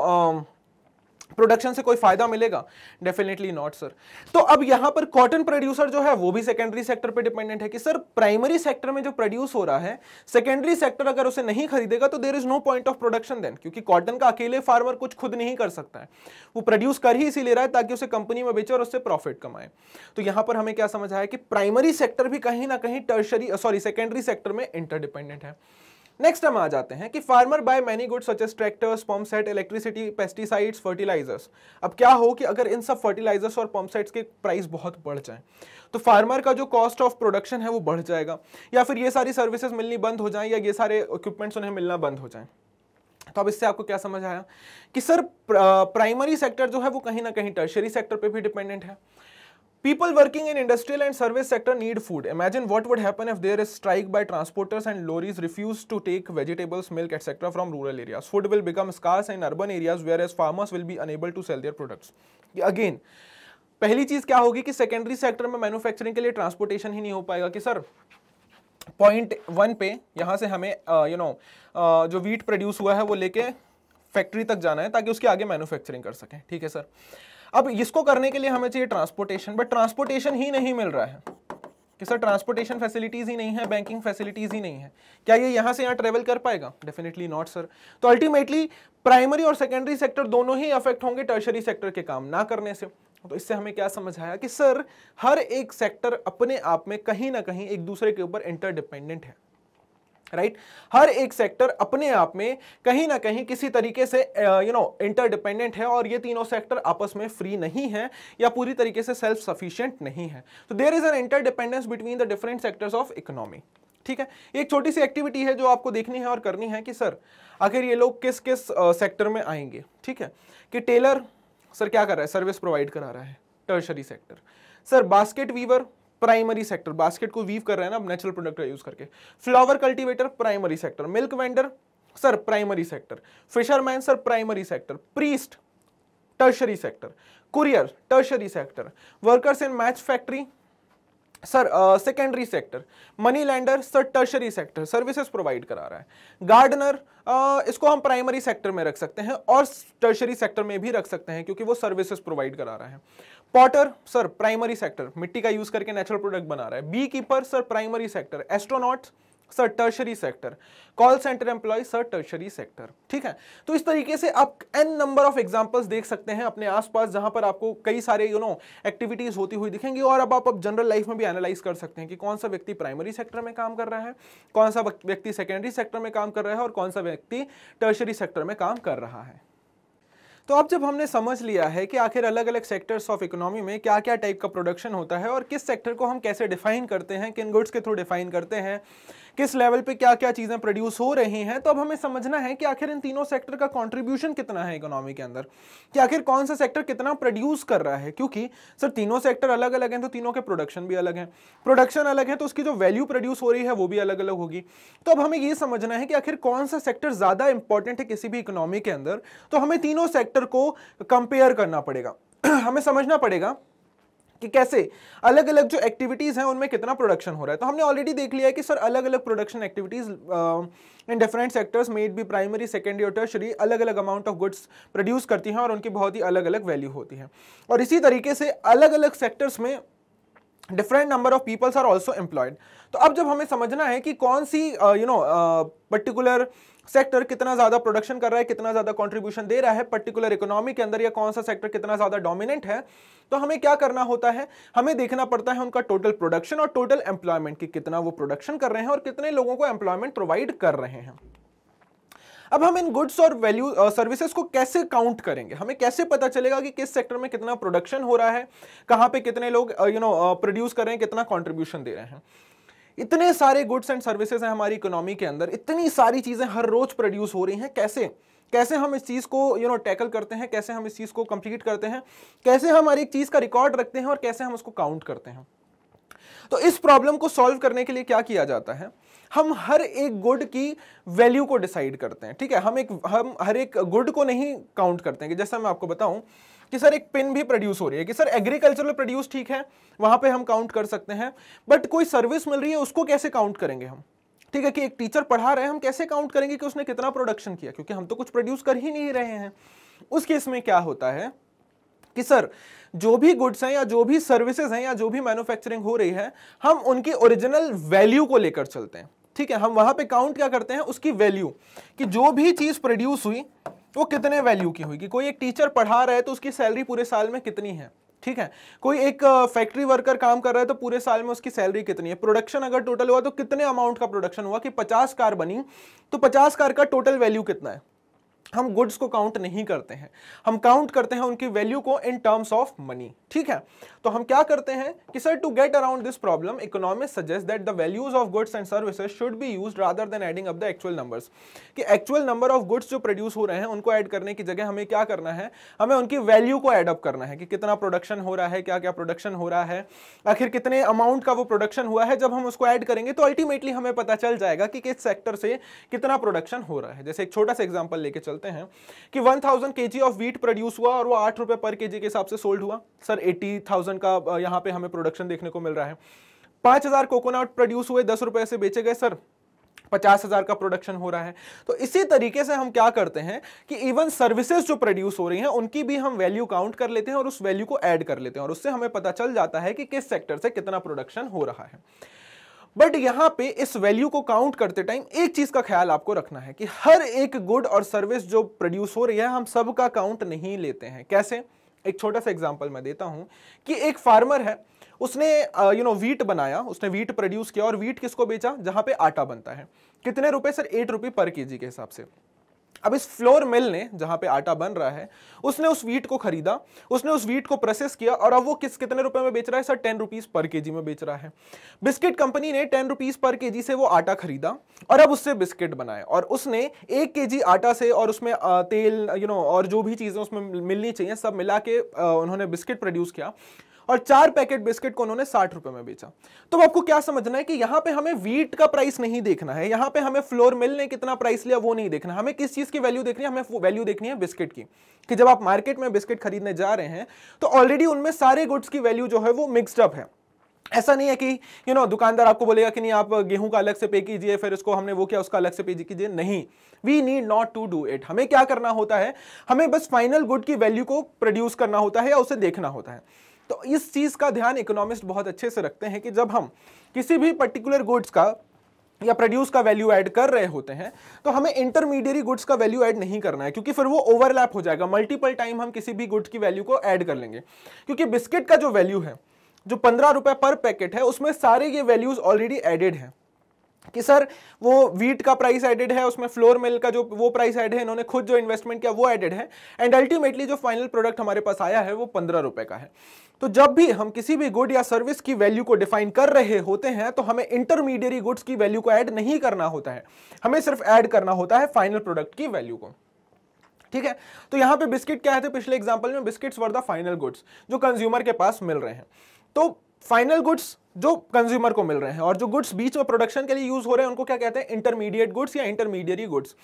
प्रोडक्शन से कोई फायदा मिलेगा डेफिनेटली नॉट सर तो अब यहां पर कॉटन प्रोड्यूसर जो है वो भी सेकेंडरी सेक्टर पे डिपेंडेंट है कि सर प्राइमरी सेक्टर में जो प्रोड्यूस हो रहा है सेकेंडरी सेक्टर अगर उसे नहीं खरीदेगा तो there is no point of production then क्योंकि कॉटन का अकेले फार्मर कुछ खुद नहीं कर सकता है वो प्रोड्यूस कर ही इसी ले रहा है ताकि उसे कंपनी में बेचे और उससे प्रॉफिट कमाए तो यहां पर हमें क्या समझ आया कि प्राइमरी सेक्टर भी कहीं ना कहीं टर्शरी सॉरी सेकेंडरी सेक्टर में इंटरडिपेंडेंट है नेक्स्ट हम आ जाते हैं कि farmer buy many goods such as tractors pumpset electricity pesticides fertilizers अब क्या हो कि अगर इन सब फर्टिलाइजर्स और पम्पसेट्स के प्राइस बहुत बढ़ जाए तो फार्मर का जो कॉस्ट ऑफ प्रोडक्शन है वो बढ़ जाएगा या फिर ये सारी सर्विसेज मिलनी बंद हो जाए या ये सारे इक्विपमेंट्स उन्हें मिलना बंद हो जाए तो अब इससे आपको क्या समझ आया कि सर प्राइमरी सेक्टर जो है वो कहीं ना कहीं टर्शरी सेक्टर पर भी डिपेंडेंट है people working in industrial and service sector need food imagine what would happen if there is strike by transporters and lorries refuse to take vegetables milk etcetera from rural areas food will become scarce in urban areas whereas farmers will be unable to sell their products again पहली चीज क्या होगी कि secondary sector में manufacturing के लिए transportation ही नहीं हो पाएगा कि सर पॉइंट वन पे यहां से हमें you uh, know you know, uh, जो वीट प्रोड्यूस हुआ है वो लेके फैक्ट्री तक जाना है ताकि उसके आगे मैन्युफैक्चरिंग कर सकें ठीक है सर अब इसको करने के लिए हमें चाहिए ट्रांसपोर्टेशन बट ट्रांसपोर्टेशन ही नहीं मिल रहा है कि सर ट्रांसपोर्टेशन फैसिलिटीज़ ही नहीं है बैंकिंग फैसिलिटीज़ ही नहीं है क्या ये यहाँ से यहाँ ट्रेवल कर पाएगा डेफिनेटली नॉट सर तो अल्टीमेटली प्राइमरी और सेकेंडरी सेक्टर दोनों ही अफेक्ट होंगे टर्शरी सेक्टर के काम ना करने से तो इससे हमें क्या समझ आया कि सर हर एक सेक्टर अपने आप में कहीं ना कहीं एक दूसरे के ऊपर इंटरडिपेंडेंट है राइट हर एक सेक्टर अपने आप में कहीं ना कहीं किसी तरीके से यू नो इंटरडिपेंडेंट है और ये तीनों सेक्टर आपस में फ्री नहीं है या पूरी तरीके से सेल्फ सफिशियंट नहीं है तो there is an interdependence between the different sectors of economy ठीक है एक छोटी सी एक्टिविटी है जो आपको देखनी है और करनी है कि सर आखिर ये लोग किस किस सेक्टर में आएंगे ठीक है कि टेलर सर क्या कर रहा है सर्विस प्रोवाइड करा रहा है tertiary sector sir basket weaver primary sector basket को वीव कर रहे हैं ना नेचुरल प्रोडक्ट का यूज करके flower cultivator primary sector milk vendor sir primary sector fisherman sir primary sector priest tertiary sector courier tertiary sector workers in match factory sir secondary sector money lender sir tertiary sector services provide करा रहा है gardener uh, इसको हम primary sector में रख सकते हैं और टर्शरी सेक्टर में भी रख सकते हैं क्योंकि वो सर्विसेज प्रोवाइड करा रहा है पॉटर सर प्राइमरी सेक्टर मिट्टी का यूज करके नेचुरल प्रोडक्ट बना रहा है bee keeper sir primary sector astronauts sir tertiary sector call centre employ sir tertiary sector ठीक है तो इस तरीके से आप एन नंबर ऑफ एग्जांपल्स देख सकते हैं अपने आसपास जहां पर आपको कई सारे यू नो एक्टिविटीज होती हुई दिखेंगी और अब आप अब जनरल लाइफ में भी एनालाइज कर सकते हैं कि कौन सा व्यक्ति प्राइमरी सेक्टर में काम कर रहा है कौन सा व्यक्ति सेकेंडरी सेक्टर में काम कर रहा है और कौन सा व्यक्ति टर्शरी सेक्टर में काम कर रहा है तो अब जब हमने समझ लिया है कि आखिर अलग अलग सेक्टर्स ऑफ इकोनॉमी में क्या क्या टाइप का प्रोडक्शन होता है और किस सेक्टर को हम कैसे डिफाइन करते हैं किन गुड्स के थ्रू डिफाइन करते हैं किस लेवल पे क्या क्या चीज़ें प्रोड्यूस हो रही हैं तो अब हमें समझना है कि आखिर इन तीनों सेक्टर का कॉन्ट्रीब्यूशन कितना है इकोनॉमी के अंदर कि आखिर कौन सा सेक्टर कितना प्रोड्यूस कर रहा है क्योंकि सर तीनों सेक्टर अलग अलग हैं तो तीनों के प्रोडक्शन भी अलग हैं प्रोडक्शन अलग है तो उसकी जो वैल्यू प्रोड्यूस हो रही है वो भी अलग अलग होगी तो अब हमें यह समझना है कि आखिर कौन सा सेक्टर ज़्यादा इंपॉर्टेंट है किसी भी इकोनॉमी के अंदर तो हमें तीनों सेक्टर को कंपेयर करना पड़ेगा हमें समझना पड़ेगा कि कैसे अलग अलग जो एक्टिविटीज़ हैं उनमें कितना प्रोडक्शन हो रहा है तो हमने ऑलरेडी देख लिया है कि सर अलग अलग production activities in different sectors made be primary secondary और टर्शरी अलग अलग अमाउंट ऑफ गुड्स प्रोड्यूस करती हैं और उनकी बहुत ही अलग अलग वैल्यू होती है और इसी तरीके से अलग अलग सेक्टर्स में different number of peoples are also employed तो अब जब हमें समझना है कि कौन सी यू नो पर्टिकुलर सेक्टर कितना ज़्यादा प्रोडक्शन कर रहा है कितना ज़्यादा कंट्रीब्यूशन दे रहा है पर्टिकुलर इकोनॉमी के अंदर या कौन सा सेक्टर कितना ज़्यादा डोमिनेंट है तो हमें क्या करना होता है हमें देखना पड़ता है उनका टोटल प्रोडक्शन और टोटल एम्प्लॉयमेंट कि कितना वो प्रोडक्शन कर रहे हैं और कितने लोगों को एम्प्लॉयमेंट प्रोवाइड कर रहे हैं अब हम इन गुड्स और वैल्यू सर्विसेज को कैसे काउंट करेंगे हमें कैसे पता चलेगा कि किस सेक्टर में कितना प्रोडक्शन हो रहा है कहाँ पे कितने लोग यू नो प्रोड्यूस कर रहे हैं कितना कॉन्ट्रीब्यूशन दे रहे हैं इतने सारे गुड्स एंड सर्विसेज हैं हमारी इकोनॉमी के अंदर इतनी सारी चीज़ें हर रोज प्रोड्यूस हो रही हैं कैसे कैसे हम इस चीज़ को यू नो टैकल करते हैं कैसे हम इस चीज़ को कंप्लीट करते हैं कैसे हम हर एक चीज़ का रिकॉर्ड रखते हैं और कैसे हम उसको काउंट करते हैं तो इस प्रॉब्लम को सॉल्व करने के लिए क्या किया जाता है हम हर एक गुड की वैल्यू को डिसाइड करते हैं ठीक है हम एक हम हर एक गुड को नहीं काउंट करते हैं कि जैसा मैं आपको बताऊं कि सर एक पिन भी प्रोड्यूस हो रही है कि सर एग्रीकल्चरल प्रोड्यूस ठीक है वहां पे हम काउंट कर सकते हैं बट कोई सर्विस मिल रही है उसको कैसे काउंट करेंगे हम ठीक है कि एक टीचर पढ़ा रहे हैं हम कैसे काउंट करेंगे कि उसने कितना प्रोडक्शन किया क्योंकि हम तो कुछ प्रोड्यूस कर ही नहीं रहे हैं उस केस में क्या होता है कि सर जो भी गुड्स हैं या जो भी सर्विसेज हैं या जो भी मैन्युफैक्चरिंग हो रही है हम उनकी ओरिजिनल वैल्यू को लेकर चलते हैं ठीक है हम वहां पे काउंट क्या करते हैं उसकी वैल्यू कि जो भी चीज प्रोड्यूस हुई वो कितने वैल्यू की हुई कि कोई एक टीचर पढ़ा रहा है तो उसकी सैलरी पूरे साल में कितनी है ठीक है कोई एक फैक्ट्री वर्कर काम कर रहा है तो पूरे साल में उसकी सैलरी कितनी है प्रोडक्शन अगर टोटल हुआ तो कितने अमाउंट का प्रोडक्शन हुआ कि 50 कार बनी तो 50 कार का टोटल वैल्यू कितना है हम गुड्स को काउंट नहीं करते हैं हम काउंट करते हैं उनकी वैल्यू को इन टर्म्स ऑफ मनी ठीक है तो हम क्या करते हैं कि sir to get around this problem economic suggest that the values of goods and services should be use rather than adding up the actual numbers कि एक्चुअल नंबर ऑफ गुड्स जो प्रोड्यूस हो रहे हैं उनको ऐड करने की जगह हमें क्या करना है हमें उनकी वैल्यू को एडअप करना है कि कितना प्रोडक्शन हो रहा है क्या क्या प्रोडक्शन हो रहा है आखिर कितने अमाउंट का वो प्रोडक्शन हुआ है जब हम उसको ऐड करेंगे तो अल्टीमेटली हमें पता चल जाएगा कि किस सेक्टर से कितना प्रोडक्शन हो रहा है जैसे एक छोटा सा एग्जाम्पल लेके चलते करते हैं कि 1000 थाउजेंड के ऑफ वीट प्रोड्यूस हुआ और वो आठ रुपए पर के के हिसाब से सोल्ड हुआ सर 80,000 का यहाँ पे हमें प्रोडक्शन देखने को मिल रहा है 5000 कोकोनट प्रोड्यूस हुए दस रुपए से बेचे गए सर पचास हजार का प्रोडक्शन हो रहा है तो इसी तरीके से हम क्या करते हैं कि इवन सर्विसेज जो प्रोड्यूस हो रही हैं उनकी भी हम वैल्यू काउंट कर लेते हैं और उस वैल्यू को ऐड कर लेते हैं और उससे हमें पता चल जाता है कि किस सेक्टर से कितना प्रोडक्शन हो रहा है बट यहां पे इस वैल्यू को काउंट करते टाइम एक चीज का ख्याल आपको रखना है कि हर एक गुड और सर्विस जो प्रोड्यूस हो रही है हम सब का काउंट नहीं लेते हैं कैसे एक छोटा सा एग्जाम्पल मैं देता हूं कि एक फार्मर है उसने यू नो वीट बनाया उसने वीट प्रोड्यूस किया और वीट किसको बेचा जहां पे आटा बनता है कितने रुपए सर एट रुपए पर के जी के हिसाब से अब इस फ्लोर मिल ने जहां पे आटा बन रहा है उसने उस वीट को खरीदा उसने उस वीट को प्रोसेस किया और अब वो किस कितने रुपए में बेच रहा है सर टेन रुपीज पर के में बेच रहा है बिस्किट कंपनी ने टेन रुपीज पर के से वो आटा खरीदा और अब उससे बिस्किट बनाए और उसने एक के आटा से और उसमें तेल यू नो और जो भी चीजें उसमें मिलनी चाहिए सब मिला के उन्होंने बिस्किट प्रोड्यूस किया और चार पैकेट बिस्किट को उन्होंने साठ रुपए में बेचा तो आपको क्या समझना है कि यहां पे हमें वीट का प्राइस नहीं देखना है यहां पे हमें फ्लोर मिल ने कितना प्राइस लिया वो नहीं देखना हमें किस चीज की वैल्यू देखनी है हमें वैल्यू देखनी है बिस्किट की कि जब आप मार्केट में बिस्किट खरीदने जा रहे हैं तो ऑलरेडी उनमें सारे गुड्स की वैल्यू जो है वो मिक्सडअप है ऐसा नहीं है कि यू you नो know, दुकानदार आपको बोलेगा कि नहीं आप गेहूं का अलग से पे कीजिए फिर इसको हमने वो किया उसका अलग से पे कीजिए नहीं we need not to do it हमें क्या करना होता है हमें बस फाइनल गुड की वैल्यू को प्रोड्यूस करना होता है या उसे देखना होता है तो इस चीज़ का ध्यान इकोनॉमिस्ट बहुत अच्छे से रखते हैं कि जब हम किसी भी पर्टिकुलर गुड्स का या प्रोड्यूस का वैल्यू ऐड कर रहे होते हैं तो हमें इंटरमीडिएरी गुड्स का वैल्यू ऐड नहीं करना है क्योंकि फिर वो ओवरलैप हो जाएगा मल्टीपल टाइम हम किसी भी गुड की वैल्यू को ऐड कर लेंगे क्योंकि बिस्किट का जो वैल्यू है जो पंद्रह रुपए पर पैकेट है उसमें सारे ये वैल्यूज ऑलरेडी एडेड हैं कि सर वो वीट का प्राइस एडेड है उसमें फ्लोर मिल का जो वो प्राइस एड है इन्होंने खुद जो इन्वेस्टमेंट किया वो एडेड है एंड अल्टीमेटली जो फाइनल प्रोडक्ट हमारे पास आया है वो पंद्रह रुपए का है तो जब भी हम किसी भी गुड या सर्विस की वैल्यू को डिफाइन कर रहे होते हैं तो हमें इंटरमीडिएट गुड्स की वैल्यू को ऐड नहीं करना होता है हमें सिर्फ ऐड करना होता है फाइनल प्रोडक्ट की वैल्यू को ठीक है तो यहां पे बिस्किट क्या थे पिछले एग्जांपल में biscuits were the final goods जो कंज्यूमर के पास मिल रहे हैं तो फाइनल गुड्स जो कंज्यूमर को मिल रहे हैं और जो गुड्स बीच में प्रोडक्शन के लिए यूज हो रहे हैं उनको क्या कहते हैं इंटरमीडिएट गुड्स या इंटरमीडियरी गुड्स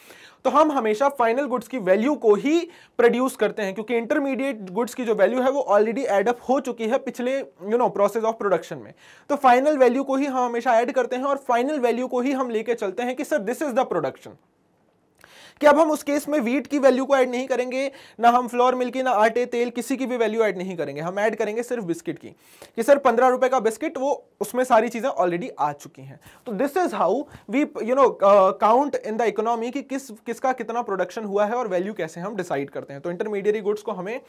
तो हम हमेशा फाइनल गुड्स की वैल्यू को ही प्रोड्यूस करते हैं क्योंकि इंटरमीडिएट गुड्स की जो वैल्यू है वो ऑलरेडी एडअप हो चुकी है पिछले you know process of production में तो फाइनल वैल्यू को ही हम हमेशा ऐड करते हैं और फाइनल वैल्यू को ही हम लेके चलते हैं कि sir this is the production कि अब हम उस केस में वीट की वैल्यू को ऐड नहीं करेंगे ना हम फ्लोर मिल की ना आटे तेल किसी की भी वैल्यू ऐड नहीं करेंगे हम ऐड करेंगे सिर्फ बिस्किट की कि सर पंद्रह रुपए का बिस्किट वो उसमें सारी चीजें ऑलरेडी आ चुकी हैं तो this is how we you know count in the economy कि किस किसका कितना प्रोडक्शन हुआ है और वैल्यू कैसे हम डिसाइड करते हैं तो इंटरमीडिएट गुड्स को हमें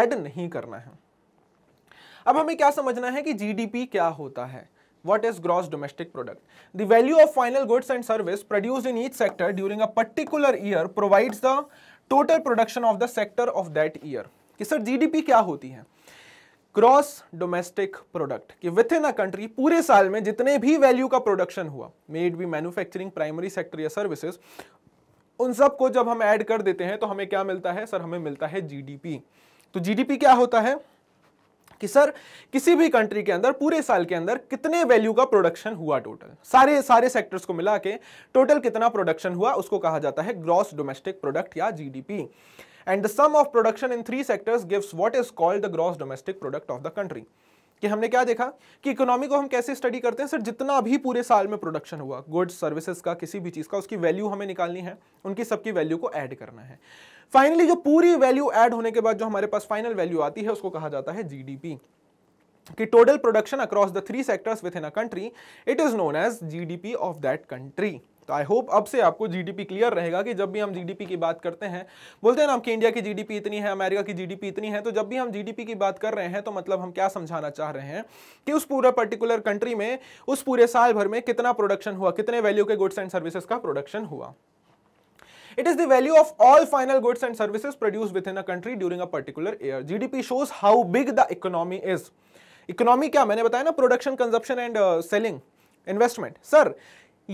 ऐड नहीं करना है अब हमें क्या समझना है कि जीडीपी क्या होता है What is gross domestic product? The value of final goods and service produced in each sector during a particular year provides the total production of the sector of that year. कि sir GDP क्या होती है gross domestic product कि within a country पूरे साल में जितने भी वैल्यू का प्रोडक्शन हुआ made be manufacturing primary sector या सर्विसेज उन सब को जब हम ऐड कर देते हैं तो हमें क्या मिलता है सर हमें मिलता है जीडीपी तो जीडीपी क्या होता है कि सर किसी भी कंट्री के अंदर पूरे साल के अंदर कितने वैल्यू का प्रोडक्शन हुआ टोटल सारे सारे सेक्टर्स को मिला के टोटल कितना प्रोडक्शन हुआ उसको कहा जाता है ग्रॉस डोमेस्टिक प्रोडक्ट या GDP and the sum of production in three sectors gives what is called the gross domestic product of the country कि हमने क्या देखा कि इकोनॉमी को हम कैसे स्टडी करते हैं सर जितना भी पूरे साल में प्रोडक्शन हुआ गुड्स सर्विसेज का किसी भी चीज़ का उसकी वैल्यू हमें निकालनी है उनकी सबकी वैल्यू को ऐड करना है फाइनली जो पूरी वैल्यू एड होने के बाद जो हमारे पास फाइनल वैल्यू आती है उसको कहा जाता है जीडीपी कि total production across the three sectors within a country it is known as GDP of that country तो आई होप अब से आपको जीडीपी क्लियर रहेगा कि जब भी हम जीडीपी की बात करते हैं बोलते हैं ना कि इंडिया की जीडीपी इतनी है अमेरिका की जीडीपी इतनी है तो जब भी हम जीडीपी की बात कर रहे हैं तो मतलब हम क्या समझाना चाह रहे हैं कि उस पूरा पर्टिकुलर कंट्री में उस पूरे साल भर में कितना प्रोडक्शन हुआ कितने वैल्यू के गुड्स एंड सर्विसेज का प्रोडक्शन हुआ It is the value of all final goods and services produced within a country during a particular year. GDP shows how big the economy is. Economy क्या मैंने बताया ना production consumption and selling investment sir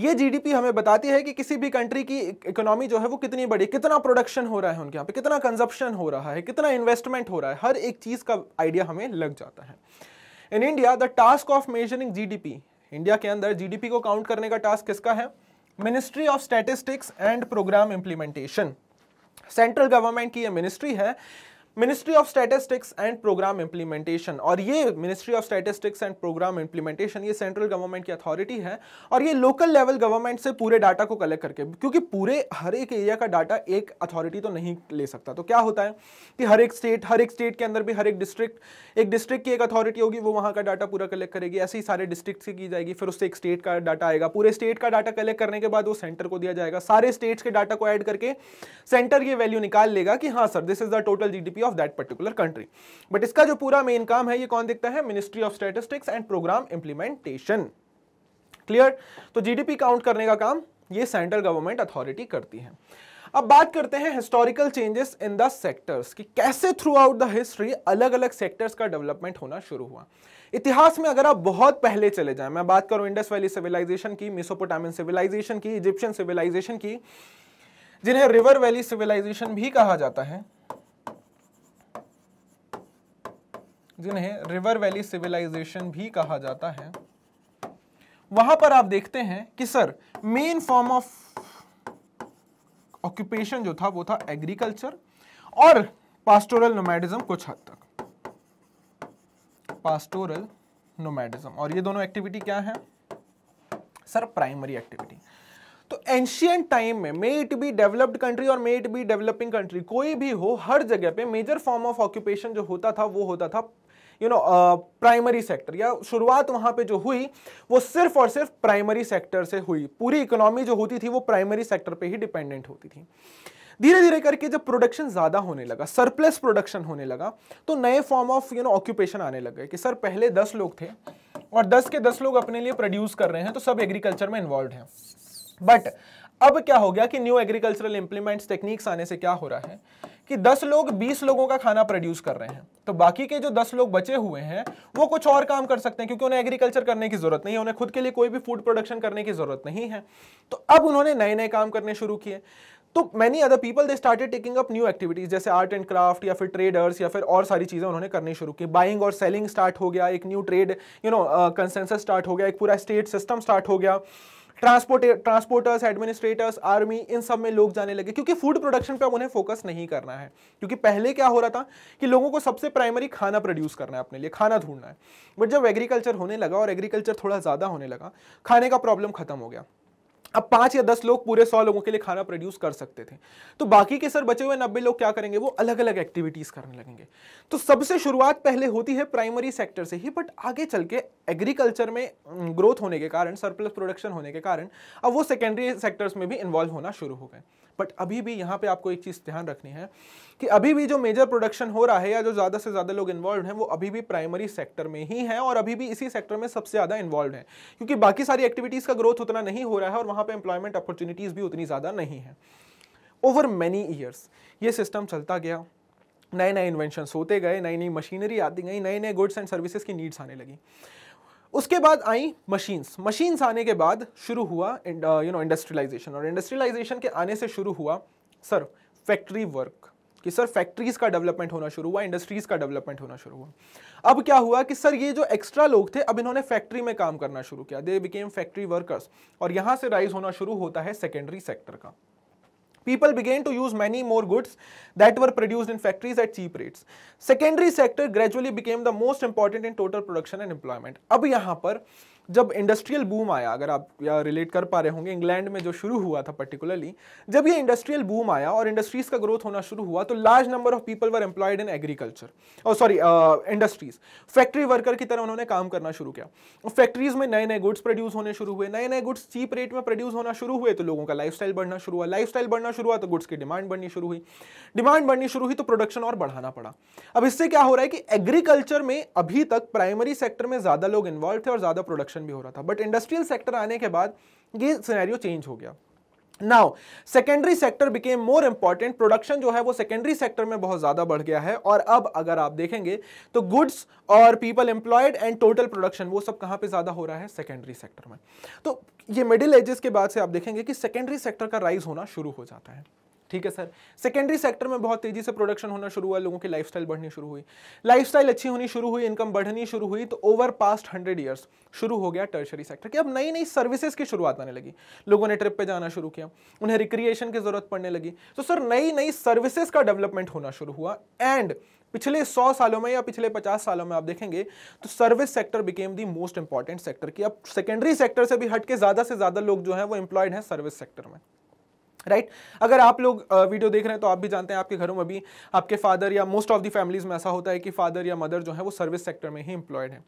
ये GDP हमें बताती है कि किसी भी कंट्री की इकोनॉमी जो है वो कितनी बड़ी कितना प्रोडक्शन हो रहा है उनके यहाँ पे कितना कंजप्शन हो रहा है कितना इन्वेस्टमेंट हो रहा है हर एक चीज़ का आइडिया हमें लग जाता है in India the task of measuring GDP India के अंदर जीडीपी को काउंट करने का टास्क किसका है ministry of statistics and programme implementation central government की ये मिनिस्ट्री है ministry of statistics and programme implementation और ये ministry of statistics and programme implementation ये सेंट्रल गवर्नमेंट की अथॉरिटी है और ये लोकल लेवल गवर्नमेंट से पूरे डाटा को कलेक्ट करके क्योंकि पूरे हर एक एरिया का डाटा एक अथॉरिटी तो नहीं ले सकता तो क्या होता है कि हर एक स्टेट हर एक स्टेट के अंदर भी हर एक डिस्ट्रिक्ट एक डिस्ट्रिक्ट की एक अथॉरिटी होगी वो वहाँ का डाटा पूरा कलेक्ट करेगी ऐसे ही सारे डिस्ट्रिक्ट से की जाएगी फिर उससे एक स्टेट का डाटा आएगा पूरे स्टेट का डाटा कलेक्ट करने के बाद वो सेंटर को दिया जाएगा सारे स्टेट्स के डाटा को ऐड करके सेंटर ये वैल्यू निकाल लेगा कि हाँ sir this is the total G of that particular country but इसका जो पूरा मेन काम है ये कौन देखता है ministry of statistics and programme implementation clear तो जीडीपी काउंट करने का काम ये सेंट्रल गवर्नमेंट अथॉरिटी करती है अब बात करते हैं historical changes in the sectors कि कैसे थ्रू आउट द हिस्ट्री अलग अलग सेक्टर्स का डेवलपमेंट होना शुरू हुआ इतिहास में अगर आप बहुत पहले चले जाएं मैं बात करूं इंडस वैली सिविलाइजेशन की मेसोपोटामियन सिविलाइजेशन की इजिप्शियन सिविलाइजेशन की जिन्हें रिवर वैली सिविलाइजेशन भी कहा जाता है जिन्हें रिवर वैली सिविलाइजेशन भी कहा जाता है वहां पर आप देखते हैं कि sir main form of occupation जो था वो था एग्रीकल्चर और पास्टोरल नोमैडिज्म कुछ हद तक पास्टोरल नोमैडिज्म और ये दोनों एक्टिविटी क्या है सर प्राइमरी एक्टिविटी तो एंशियंट टाइम में may it be developed country और may it be developing country कोई भी हो हर जगह पे मेजर फॉर्म ऑफ ऑक्यूपेशन जो होता था वो होता था यू नो प्राइमरी सेक्टर या शुरुआत वहां पे जो हुई वो सिर्फ और सिर्फ प्राइमरी सेक्टर से हुई पूरी इकोनॉमी जो होती थी वो प्राइमरी सेक्टर पे ही डिपेंडेंट होती थी धीरे धीरे करके जब प्रोडक्शन ज़्यादा होने लगा सरप्लस प्रोडक्शन होने लगा तो नए form of you know occupation आने लग गए कि सर पहले दस लोग थे और दस के दस लोग अपने लिए प्रोड्यूस कर रहे हैं तो सब एग्रीकल्चर में इन्वॉल्व हैं बट अब क्या हो गया कि न्यू एग्रीकल्चरल इंप्लीमेंट्स टेक्निक्स आने से क्या हो रहा है कि 10 लोग 20 लोगों का खाना प्रोड्यूस कर रहे हैं तो बाकी के जो 10 लोग बचे हुए हैं वो कुछ और काम कर सकते हैं क्योंकि उन्हें एग्रीकल्चर करने की जरूरत नहीं है उन्हें खुद के लिए कोई भी फूड प्रोडक्शन करने की जरूरत नहीं है तो अब उन्होंने नए नए काम करने शुरू किए तो many other people they started taking up new activities जैसे आर्ट एंड क्राफ्ट या फिर ट्रेडर्स या फिर और सारी चीज़ें उन्होंने करनी शुरू की बाइंग और सेलिंग स्टार्ट हो गया एक new trade you know consensus start हो गया एक पूरा स्टेट सिस्टम स्टार्ट हो गया ट्रांसपोर्ट ट्रांसपोर्टर्स एडमिनिस्ट्रेटर्स आर्मी इन सब में लोग जाने लगे क्योंकि फूड प्रोडक्शन पर अब उन्हें फोकस नहीं करना है क्योंकि पहले क्या हो रहा था कि लोगों को सबसे प्राइमरी खाना प्रोड्यूस करना है अपने लिए खाना ढूंढना है बट जब एग्रीकल्चर होने लगा और एग्रीकल्चर थोड़ा ज़्यादा होने लगा खाने का प्रॉब्लम खत्म हो गया अब पांच या दस लोग पूरे सौ लोगों के लिए खाना प्रोड्यूस कर सकते थे तो बाकी के सर बचे हुए नब्बे लोग क्या करेंगे वो अलग अलग एक्टिविटीज करने लगेंगे तो सबसे शुरुआत पहले होती है प्राइमरी सेक्टर से ही बट आगे चल के एग्रीकल्चर में ग्रोथ होने के कारण सरप्लस प्रोडक्शन होने के कारण अब वो सेकेंडरी सेक्टर्स में भी इन्वॉल्व होना शुरू हो गए बट अभी भी यहाँ पे आपको एक चीज़ ध्यान रखनी है कि अभी भी जो मेजर प्रोडक्शन हो रहा है या जो ज़्यादा से ज़्यादा लोग इन्वॉल्व हैं वो अभी भी प्राइमरी सेक्टर में ही हैं और अभी भी इसी सेक्टर में सबसे ज़्यादा इन्वॉल्व हैं क्योंकि बाकी सारी एक्टिविटीज़ का ग्रोथ उतना नहीं हो रहा है और वहाँ पर एम्प्लॉयमेंट अपॉर्चुनिटीज़ भी उतनी ज़्यादा नहीं है ओवर मैनी ईयर्स ये सिस्टम चलता गया नए नए इन्वेंशन होते गए नई नई मशीनरी आती गई नए नए गुड्स एंड सर्विसेज की नीड्स आने लगी उसके बाद आई मशीन्स मशीन्स आने के बाद शुरू हुआ यू नो इंडस्ट्रियलाइजेशन और इंडस्ट्रियलाइजेशन के आने से शुरू हुआ सर फैक्ट्री वर्क कि सर फैक्ट्रीज़ का डेवलपमेंट होना शुरू हुआ इंडस्ट्रीज़ का डेवलपमेंट होना शुरू हुआ अब क्या हुआ कि सर ये जो एक्स्ट्रा लोग थे अब इन्होंने फैक्ट्री में काम करना शुरू किया दे बिकेम फैक्ट्री वर्कर्स और यहाँ से राइज होना शुरू होता है सेकेंडरी सेक्टर का People began to use many more goods that were produced in factories at cheap rates. Secondary sector gradually became the most important in total production and employment. अब यहाँ पर जब इंडस्ट्रियल बूम आया अगर आप या relate कर पा रहे होंगे इंग्लैंड में जो शुरू हुआ था पर्टिकुलरली जब ये इंडस्ट्रियल बूम आया और इंडस्ट्रीज़ का ग्रोथ होना शुरू हुआ तो large number of people were employed in agriculture और सॉरी इंडस्ट्रीज़ फैक्ट्री वर्कर की तरह उन्होंने काम करना शुरू किया फैक्ट्रीज़ में नए नए गुड्स प्रोड्यूस होने शुरू हुए नए नए गुड्स चीप रेट में प्रोड्यूस होना शुरू हुए तो लोगों का लाइफ बढ़ना शुरू हुआ लाइफ बढ़ना शुरू हुआ तो गुड्स की डिमांड बढ़नी शुरू हुई डिमांड बढ़नी शुरू हुई तो प्रोडक्शन और बढ़ाना पड़ा अब इससे क्या हो रहा है कि एग्रीकल्चर में अभी तक प्राइमरी सेक्टर में ज़्यादा लोग इन्वॉल्व थे और ज़्यादा प्रोडक्शन प्रोडक्शन भी हो रहा था बट इंडस्ट्रियल सेक्टर आने के बाद ये सिनेरियो चेंज हो गया now secondary sector became more important production जो है वो सेकेंडरी सेक्टर में बहुत ज़्यादा बढ़ गया है और अब अगर आप देखेंगे तो गुड्स और people employed and total production वो सब कहाँ पे ज़्यादा हो रहा है सेकेंडरी सेक्टर में तो ये मिडिल एजेस के बाद से आप देखेंगे कि सेकेंडरी सेक्टर का राइज होना शुरू हो जाता है ठीक है सर सेकेंडरी सेक्टर में बहुत तेजी से प्रोडक्शन होना शुरू हुआ लोगों की लाइफस्टाइल बढ़नी शुरू हुई लाइफस्टाइल अच्छी होनी शुरू हुई इनकम बढ़नी शुरू हुई तो ओवर पास्ट हंड्रेड ईयर्स शुरू हो गया टर्शरी सेक्टर की अब नई नई सर्विसेज की शुरुआत आने लगी लोगों ने ट्रिप पे जाना शुरू किया उन्हें रिक्रिएशन की जरूरत पड़ने लगी तो सर नई नई सर्विसेज का डेवलपमेंट होना शुरू हुआ एंड पिछले सौ सालों में या पिछले पचास सालों में आप देखेंगे तो service sector became the most important sector की अब सेकेंडरी सेक्टर से भी हट के ज़्यादा से ज़्यादा लोग जो है वो एम्प्लॉयड है सर्विस सेक्टर में राइट अगर आप लोग वीडियो देख रहे हैं तो आप भी जानते हैं आपके घरों में भी आपके फादर या मोस्ट ऑफ द फैमिलीज में ऐसा होता है कि फादर या मदर जो है वो सर्विस सेक्टर में ही एम्प्लॉयड है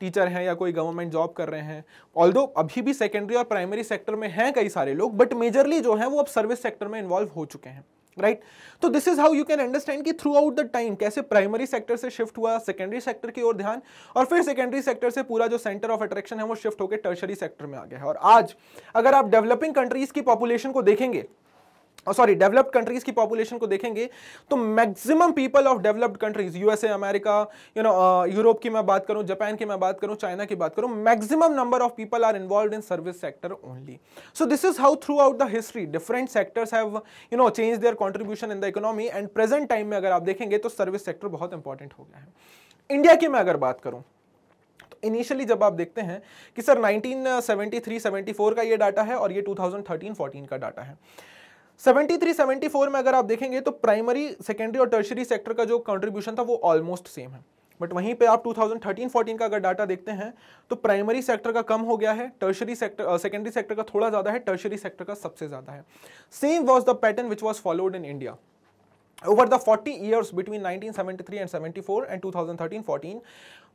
टीचर हैं या कोई गवर्नमेंट जॉब कर रहे हैं ऑल अभी भी सेकेंडरी और प्राइमरी सेक्टर में हैं कई सारे लोग बट मेजरली जो है वो अब सर्विस सेक्टर में इन्वॉल्व हो चुके हैं राइट तो this is how you can understand कि थ्रू आउट द टाइम कैसे प्राइमरी सेक्टर से शिफ्ट हुआ सेकेंडरी सेक्टर की ओर ध्यान और फिर सेकेंडरी सेक्टर से पूरा जो सेंटर ऑफ अट्रैक्शन है वो शिफ्ट होकर टर्शरी सेक्टर में आ गया है और आज अगर आप डेवलपिंग कंट्रीज की पॉपुलेशन को देखेंगे सॉरी डेवलप्ड कंट्रीज़ की पॉपुलेशन को देखेंगे तो maximum people of developed countries USA America you know Europe की मैं बात करूं जापान की मैं बात करूं चाइना की बात करूं maximum number of people are involve in service sector only so this is how throughout the history different sectors have you know change their contribution in the economy and present time में अगर आप देखेंगे तो service sector बहुत important हो गया है India की मैं अगर बात करूँ इनिशियली तो जब आप देखते हैं कि सर 1973-74 का ये डाटा है और ये 2013-14 का डाटा है 73 74 में अगर आप देखेंगे तो प्राइमरी सेकेंडरी और टर्शरी सेक्टर का जो कंट्रीब्यूशन था वो ऑलमोस्ट सेम है बट वहीं पे आप 2013-14 का अगर डाटा देखते हैं तो प्राइमरी सेक्टर का कम हो गया है टर्शरी सेक्टर सेकेंडरी सेक्टर का थोड़ा ज़्यादा है टर्शरी सेक्टर का सबसे ज़्यादा है same was the pattern which was followed in India over the 40 years between 1973 and 74 and 2013-14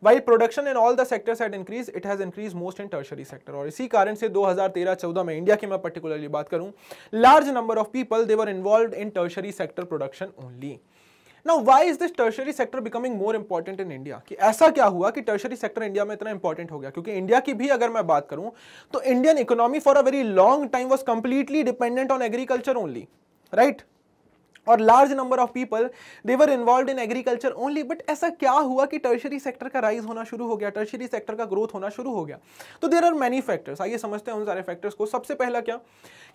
while production in all the sectors had increased it has increased most in tertiary sector और isi karan se 2013-14 mein india ki main particularly baat करूं large number of people they were involved in tertiary sector production only now why is this tertiary sector becoming more important in India ki aisa kya hua ki tertiary sector india mein itna important ho gaya kyunki india ki bhi agar main baat करूं to indian economy for a very long time was completely dependent on agriculture only right और large number of people they were involve in agriculture only but ऐसा क्या हुआ कि tertiary sector का rise होना शुरू हो गया टर्शरी सेक्टर का ग्रोथ होना शुरू हो गया तो देर आर मैनी फैक्टर्स आइए समझते हैं उन सारे फैक्टर्स को सबसे पहला क्या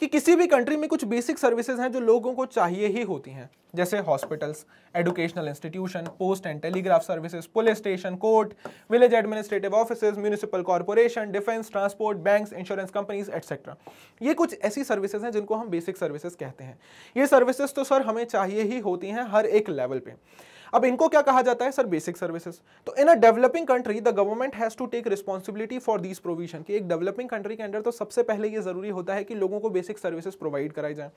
कि किसी भी कंट्री में कुछ बेसिक सर्विसेज हैं जो लोगों को चाहिए ही होती हैं जैसे hospitals educational institution post and telegraph services police station court village administrative office municipal corporation defence transport bank insurance companies etcetera ये कुछ ऐसी सर्विसेज हैं जिनको हम बेसिक सर्विसेज कहते हैं ये सर्विसेज तो सर हमें हमें चाहिए ही होती हैं हर एक लेवल पे अब इनको क्या कहा जाता है सर बेसिक सर्विसेज तो in a developing country the government has to take responsibility for this provision कि एक डेवलपिंग कंट्री के अंदर तो सबसे पहले ये जरूरी होता है कि लोगों को बेसिक सर्विसेज प्रोवाइड कराई जाए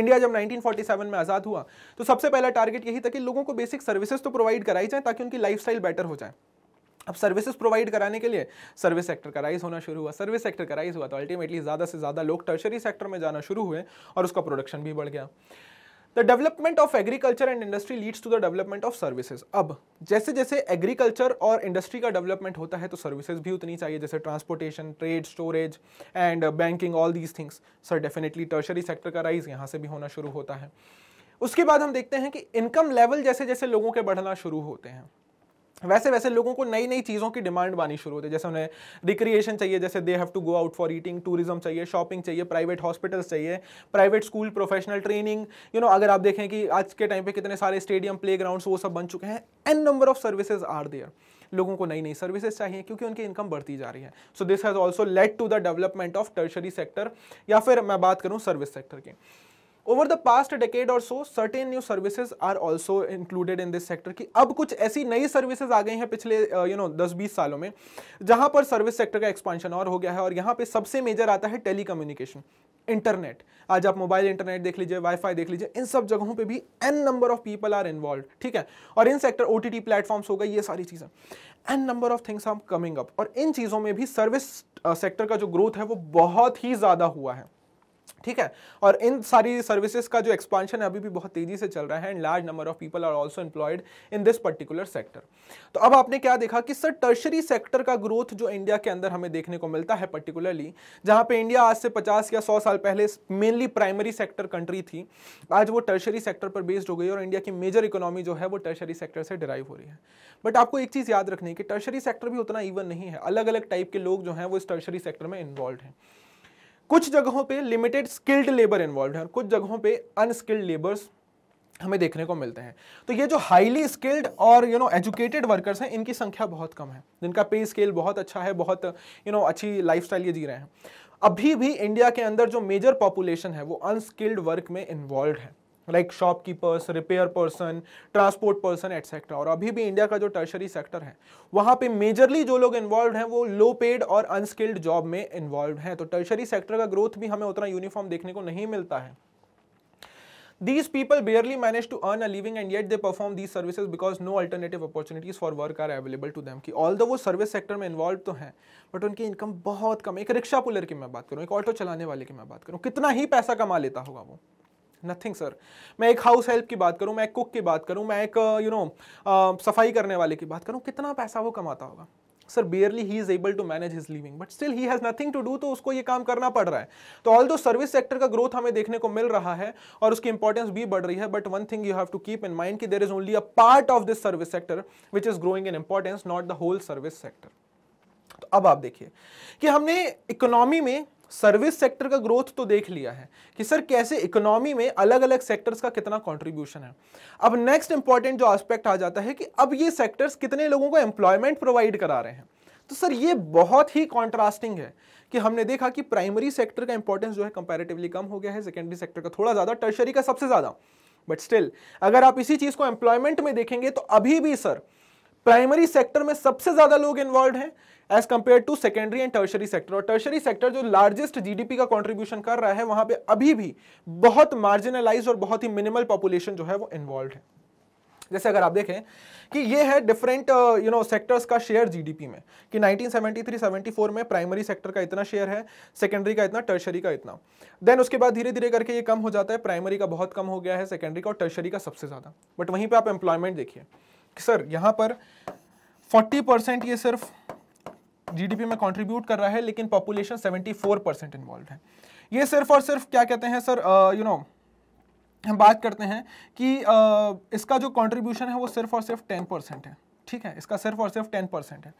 इंडिया जब 1947 में आज़ाद हुआ तो सबसे पहला टारगेट यही था कि लोगों को बेसिक सर्विसेज तो प्रोवाइड कराई जाए ताकि उनकी लाइफ बेटर हो जाए अब सर्विसेज प्रोवाइड कराने के लिए सर्विस सेक्टर का राइज होना शुरू हुआ सर्विस सेक्टर का राइज हुआ तो अल्टीमेटली ज़्यादा से ज़्यादा लोग टर्शरी सेक्टर में जाना शुरू हुए और उसका प्रोडक्शन भी बढ़ गया the development of agriculture and industry leads to the development of services अब जैसे जैसे एग्रीकल्चर और इंडस्ट्री का डेवलपमेंट होता है तो सर्विसेज भी उतनी चाहिए जैसे transportation trade storage and banking all these things sir definitely tertiary sector का राइज यहाँ से भी होना शुरू होता है उसके बाद हम देखते हैं कि इनकम लेवल जैसे जैसे लोगों के बढ़ना शुरू होते हैं वैसे वैसे लोगों को नई नई चीज़ों की डिमांड बनी शुरू होती है जैसे उन्हें रिक्रिएशन चाहिए जैसे they have to go out for eating tourism चाहिए शॉपिंग चाहिए प्राइवेट हॉस्पिटल्स चाहिए private school professional training you know अगर आप देखें कि आज के टाइम पे कितने सारे स्टेडियम प्ले वो सब बन चुके हैं an number of services are there लोगों को नई नई सर्विसेज चाहिए क्योंकि उनकी इनकम बढ़ती जा रही है so this has also led to the development of tertiary sector या फिर मैं बात करूँ सर्विस सेक्टर की ओवर द पास्ट डेकेड और so certain new services are also included in this sector की अब कुछ ऐसी नई सर्विसेज आ गई हैं पिछले यू नो दस बीस सालों में जहां पर सर्विस सेक्टर का एक्सपांशन और हो गया है और यहाँ पे सबसे मेजर आता है टेली इंटरनेट आज आप मोबाइल इंटरनेट देख लीजिए वाईफाई देख लीजिए इन सब जगहों पे भी an number of people are involve ठीक है और in sector O T platforms हो गए ये सारी चीज़ें an number of things are coming up और इन चीज़ों में भी सर्विस सेक्टर का जो ग्रोथ है वो बहुत ही ज़्यादा हुआ है ठीक है और इन सारी सर्विसेज का जो एक्सपांशन है अभी भी बहुत तेजी से चल रहा है and large number of people are also employed in this particular sector तो अब आपने क्या देखा कि सर टर्शरी सेक्टर का ग्रोथ जो इंडिया के अंदर हमें देखने को मिलता है पर्टिकुलरली जहां पे इंडिया आज से पचास या सौ साल पहले मेनली प्राइमरी सेक्टर कंट्री थी आज वो टर्शरी सेक्टर पर बेस्ड हो गई और इंडिया की मेजर इकोनॉमी जो है वो टर्शरी सेक्टर से डिराइव हो रही है बट आपको एक चीज़ याद रखनी है कि टर्शरी सेक्टर भी उतना इवन नहीं है अलग अलग टाइप के लोग जो हैं वो इस टर्शरी सेक्टर में इन्वॉल्व हैं कुछ जगहों पे लिमिटेड स्किल्ड लेबर इन्वॉल्व है और कुछ जगहों पे अनस्किल्ड लेबर्स हमें देखने को मिलते हैं तो ये जो हाईली स्किल्ड और यू नो एजुकेटेड वर्कर्स हैं इनकी संख्या बहुत कम है जिनका पे स्केल बहुत अच्छा है बहुत यू you नो know, अच्छी लाइफ ये जी रहे हैं अभी भी इंडिया के अंदर जो मेजर पॉपुलेशन है वो अनस्किल्ड वर्क में इन्वॉल्व है like shopkeepers repair person transport person etcetera और अभी भी इंडिया का जो टर्शरी सेक्टर है वहाँ पे मेजरली जो लोग इन्वॉल्व हैं वो लो पेड और अनस्किल्ड जॉब में इन्वॉल्व हैं तो टर्शरी सेक्टर का ग्रोथ भी हमें उतना यूनिफॉर्म देखने को नहीं मिलता है These people barely manage to earn a living and yet they perform these services because no alternative opportunities for work are available to them. All the वो सर्विस सेक्टर में इन्वॉल्व तो हैं बट उनकी इनकम बहुत कम एक rickshaw puller की मैं बात करूँ एक ऑटो चलाने वाले की मैं बात करूँ कितना ही पैसा कमा लेता होगा वो नथिंग सर मैं एक हाउस हेल्प की बात करूँ मैं एक कुक की बात करूँ मैं एक यू नो सफाई करने वाले की बात करूँ कितना पैसा वो कमाता होगा sir barely he is able to manage his living but still he has nothing to do तो उसको ये काम करना पड़ रहा है तो ऑल दो सर्विस सेक्टर का ग्रोथ हमें देखने को मिल रहा है और उसकी इंपॉर्टेंस भी बढ़ रही है but one thing you have to keep in mind कि there is only a part of this service sector which is growing in importance not the whole service sector तो अब आप देखिए कि हमने इकोनॉमी में सर्विस सेक्टर का growth तो देख लिया है कि सर कैसे इकोनॉमी में अलग अलग सेक्टर्स का कितना कंट्रीब्यूशन है अब नेक्स्ट इंपॉर्टेंट जो एस्पेक्ट आ जाता है कि अब ये सेक्टर्स कितने लोगों को एम्प्लॉयमेंट प्रोवाइड करा रहे हैं तो सर ये बहुत ही कॉन्ट्रास्टिंग है कि हमने देखा कि प्राइमरी सेक्टर का इंपॉर्टेंस जो है कंपेरेटिवली कम हो गया है सेकेंडरी सेक्टर का थोड़ा ज़्यादा टर्शरी का सबसे ज़्यादा बट स्टिल अगर आप इसी चीज़ को एम्प्लॉयमेंट में देखेंगे तो अभी भी सर प्राइमरी सेक्टर में सबसे ज़्यादा लोग इन्वॉल्व हैं as compare to secondary and tertiary sector और टर्शरी सेक्टर जो लार्जेस्ट जीडीपी का कंट्रीब्यूशन कर रहा है वहां पे अभी भी बहुत मार्जिनलाइज और बहुत ही मिनिमल पॉपुलेशन जो है वो इन्वॉल्व है जैसे अगर आप देखें कि ये है डिफरेंट यू नो सेक्टर्स का शेयर जीडीपी में कि 1973-74 में प्राइमरी सेक्टर का इतना शेयर है सेकेंडरी का इतना टर्शरी का इतना देन उसके बाद धीरे धीरे करके ये कम हो जाता है प्राइमरी का बहुत कम हो गया है सेकेंडरी का और टर्शरी का सबसे ज़्यादा बट वहीं पर आप एम्प्लॉयमेंट देखिए सर यहाँ पर फोर्टी ये सिर्फ जीडीपी में कंट्रीब्यूट कर रहा है लेकिन पॉपुलेशन 74 परसेंट इन्वॉल्व है ये सिर्फ और सिर्फ क्या कहते हैं सर यू नो हम बात करते हैं कि uh, इसका जो कंट्रीब्यूशन है वो सिर्फ और सिर्फ टेन परसेंट है ठीक है इसका सिर्फ और सिर्फ टेन परसेंट है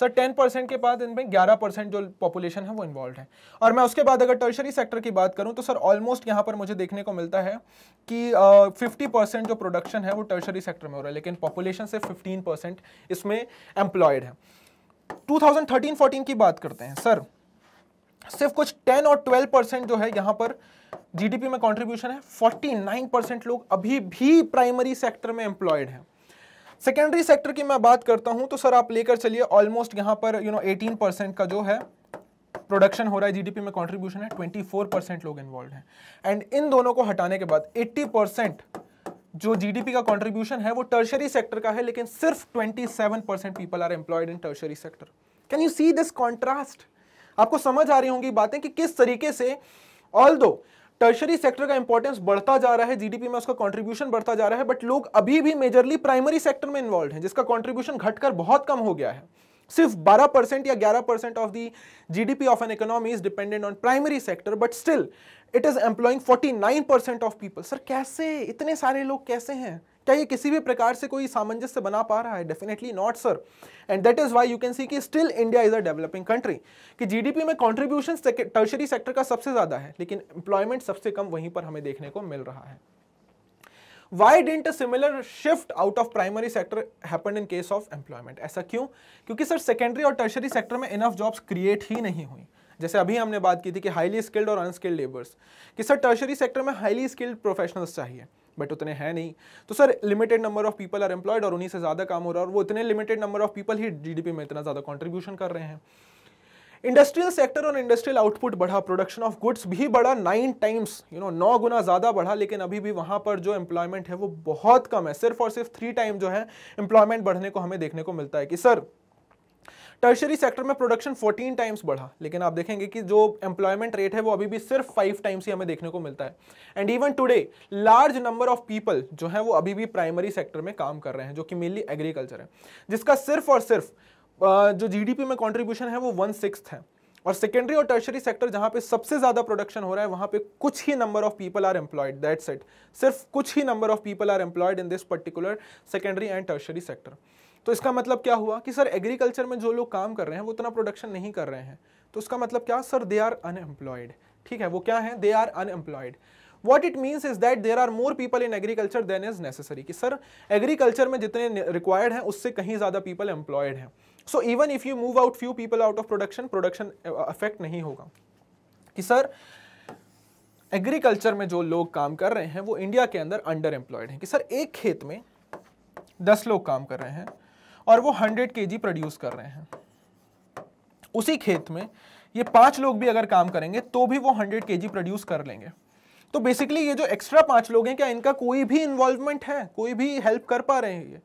सर टेन परसेंट के बाद इनमें ग्यारह परसेंट जो पॉपुलेशन है वो इन्वॉल्व है और मैं उसके बाद अगर टर्शरी सेक्टर की बात करूं तो सर ऑलमोस्ट यहाँ पर मुझे देखने को मिलता है कि फिफ्टी uh, परसेंट जो प्रोडक्शन है वो टर्शरी सेक्टर में हो रहा है लेकिन पॉपुलेशन सिर्फ फिफ्टीन परसेंट इसमें एम्प्लॉयड है 2013-14 की बात करते हैं सर सिर्फ कुछ 10 और 12 परसेंट जो है यहां पर जीडीपी में कंट्रीब्यूशन है 49 परसेंट लोग अभी भी प्राइमरी सेक्टर में एम्प्लॉयड हैं सेकेंडरी सेक्टर की मैं बात करता हूं तो सर आप लेकर चलिए ऑलमोस्ट यहां पर यू नो 18 परसेंट का जो है प्रोडक्शन हो रहा है जीडीपी में कंट्रीब्यूशन है 24 परसेंट लोग इन्वॉल्व हैं एंड इन दोनों को हटाने के बाद 80 परसेंट जो जीडीपी का कंट्रीब्यूशन है वो टर्शरी सेक्टर का है लेकिन सिर्फ 27 percent people are employed in tertiary sector can you see this contrast आपको समझ आ रही होंगी बातें कि किस तरीके से ऑल दो टर्शरी सेक्टर का इंपॉर्टेंस बढ़ता जा रहा है जीडीपी में उसका कंट्रीब्यूशन बढ़ता जा रहा है बट लोग अभी भी मेजरली प्राइमरी सेक्टर में इन्वॉल्व हैं जिसका कंट्रीब्यूशन घटकर बहुत कम हो गया है सिर्फ 12 परसेंट या 11 percent of the GDP of an economy is dependent on primary sector but still it is employing 49 percent of people sir कैसे इतने सारे लोग कैसे हैं क्या ये किसी भी प्रकार से कोई सामंजस्य बना पा रहा है definitely not sir and that is why you can see कि still India is a developing country कि जीडीपी में कॉन्ट्रीब्यूशन टर्शरी सेक्टर का सबसे ज़्यादा है लेकिन एम्प्लॉयमेंट सबसे कम वहीं पर हमें देखने को मिल रहा है why didn't similar shift out of primary sector happen in case of employment ऐसा क्यों क्योंकि सर सेकेंडरी और टर्शरी सेक्टर में इनफ जॉब्स क्रिएट ही नहीं हुई जैसे अभी हमने बात की थी कि हाईली स्किल्ड और अनस्किल्ड लेबर्स कि सर टर्शरी सेक्टर में हाईली स्किल्ड प्रोफेशनल्स चाहिए बट उतने हैं नहीं तो sir limited number of people are employed और उन्हीं से ज़्यादा काम हो रहा है और वो इतने लिमिटेड नंबर ऑफ पीपल ही जीडीपी में इतना ज़्यादा कॉन्ट्रीब्यूशन कर रहे हैं इंडस्ट्रियल सेक्टर और इंडस्ट्रियल आउटपुट बढ़ा प्रोडक्शन ऑफ गुड्स भी बढ़ा नाइन टाइम्स यू नो नौ गुना ज़्यादा बढ़ा लेकिन अभी भी वहां पर जो एम्प्लॉयमेंट है वो बहुत कम है सिर्फ और सिर्फ थ्री टाइम जो है एम्प्लॉयमेंट बढ़ने को हमें देखने को मिलता है कि सर टर्शरी सेक्टर में प्रोडक्शन 14 टाइम्स बढ़ा लेकिन आप देखेंगे कि जो एम्प्लॉयमेंट रेट है वो अभी भी सिर्फ फाइव टाइम्स ही हमें देखने को मिलता है and even today large number of people जो है वो अभी भी प्राइमरी सेक्टर में काम कर रहे हैं जो कि मेनली एग्रीकल्चर है जिसका सिर्फ और सिर्फ जो जीडीपी में कंट्रीब्यूशन है वो वन सिक्स है और सेकेंडरी और टर्शरी सेक्टर जहाँ पे सबसे ज़्यादा प्रोडक्शन हो रहा है वहाँ पे कुछ ही number of people are employed that's it सिर्फ कुछ ही number of people are employed in this particular secondary and tertiary sector तो इसका मतलब क्या हुआ कि सर एग्रीकल्चर में जो लोग काम कर रहे हैं वो इतना प्रोडक्शन नहीं कर रहे हैं तो उसका मतलब क्या सर दे आर अनएम्प्लॉयड ठीक है वो क्या है they are unemployed what it means is that there are more people in agriculture than is necessary कि सर एग्रीकल्चर में जितने रिक्वायर्ड हैं उससे कहीं ज़्यादा पीपल एम्प्लॉयड हैं so even if you move out few people out of production production affect नहीं होगा कि सर एग्रीकल्चर में जो लोग काम कर रहे हैं वो इंडिया के अंदर अंडर एम्प्लॉयड हैं कि सर एक खेत में दस लोग काम कर रहे हैं और वो हंड्रेड के प्रोड्यूस कर रहे हैं उसी खेत में ये पांच लोग भी अगर काम करेंगे तो भी वो हंड्रेड के प्रोड्यूस कर लेंगे तो बेसिकली ये जो एक्स्ट्रा पांच लोग हैं क्या इनका कोई भी इन्वॉल्वमेंट है कोई भी हेल्प कर पा रहे हैं ये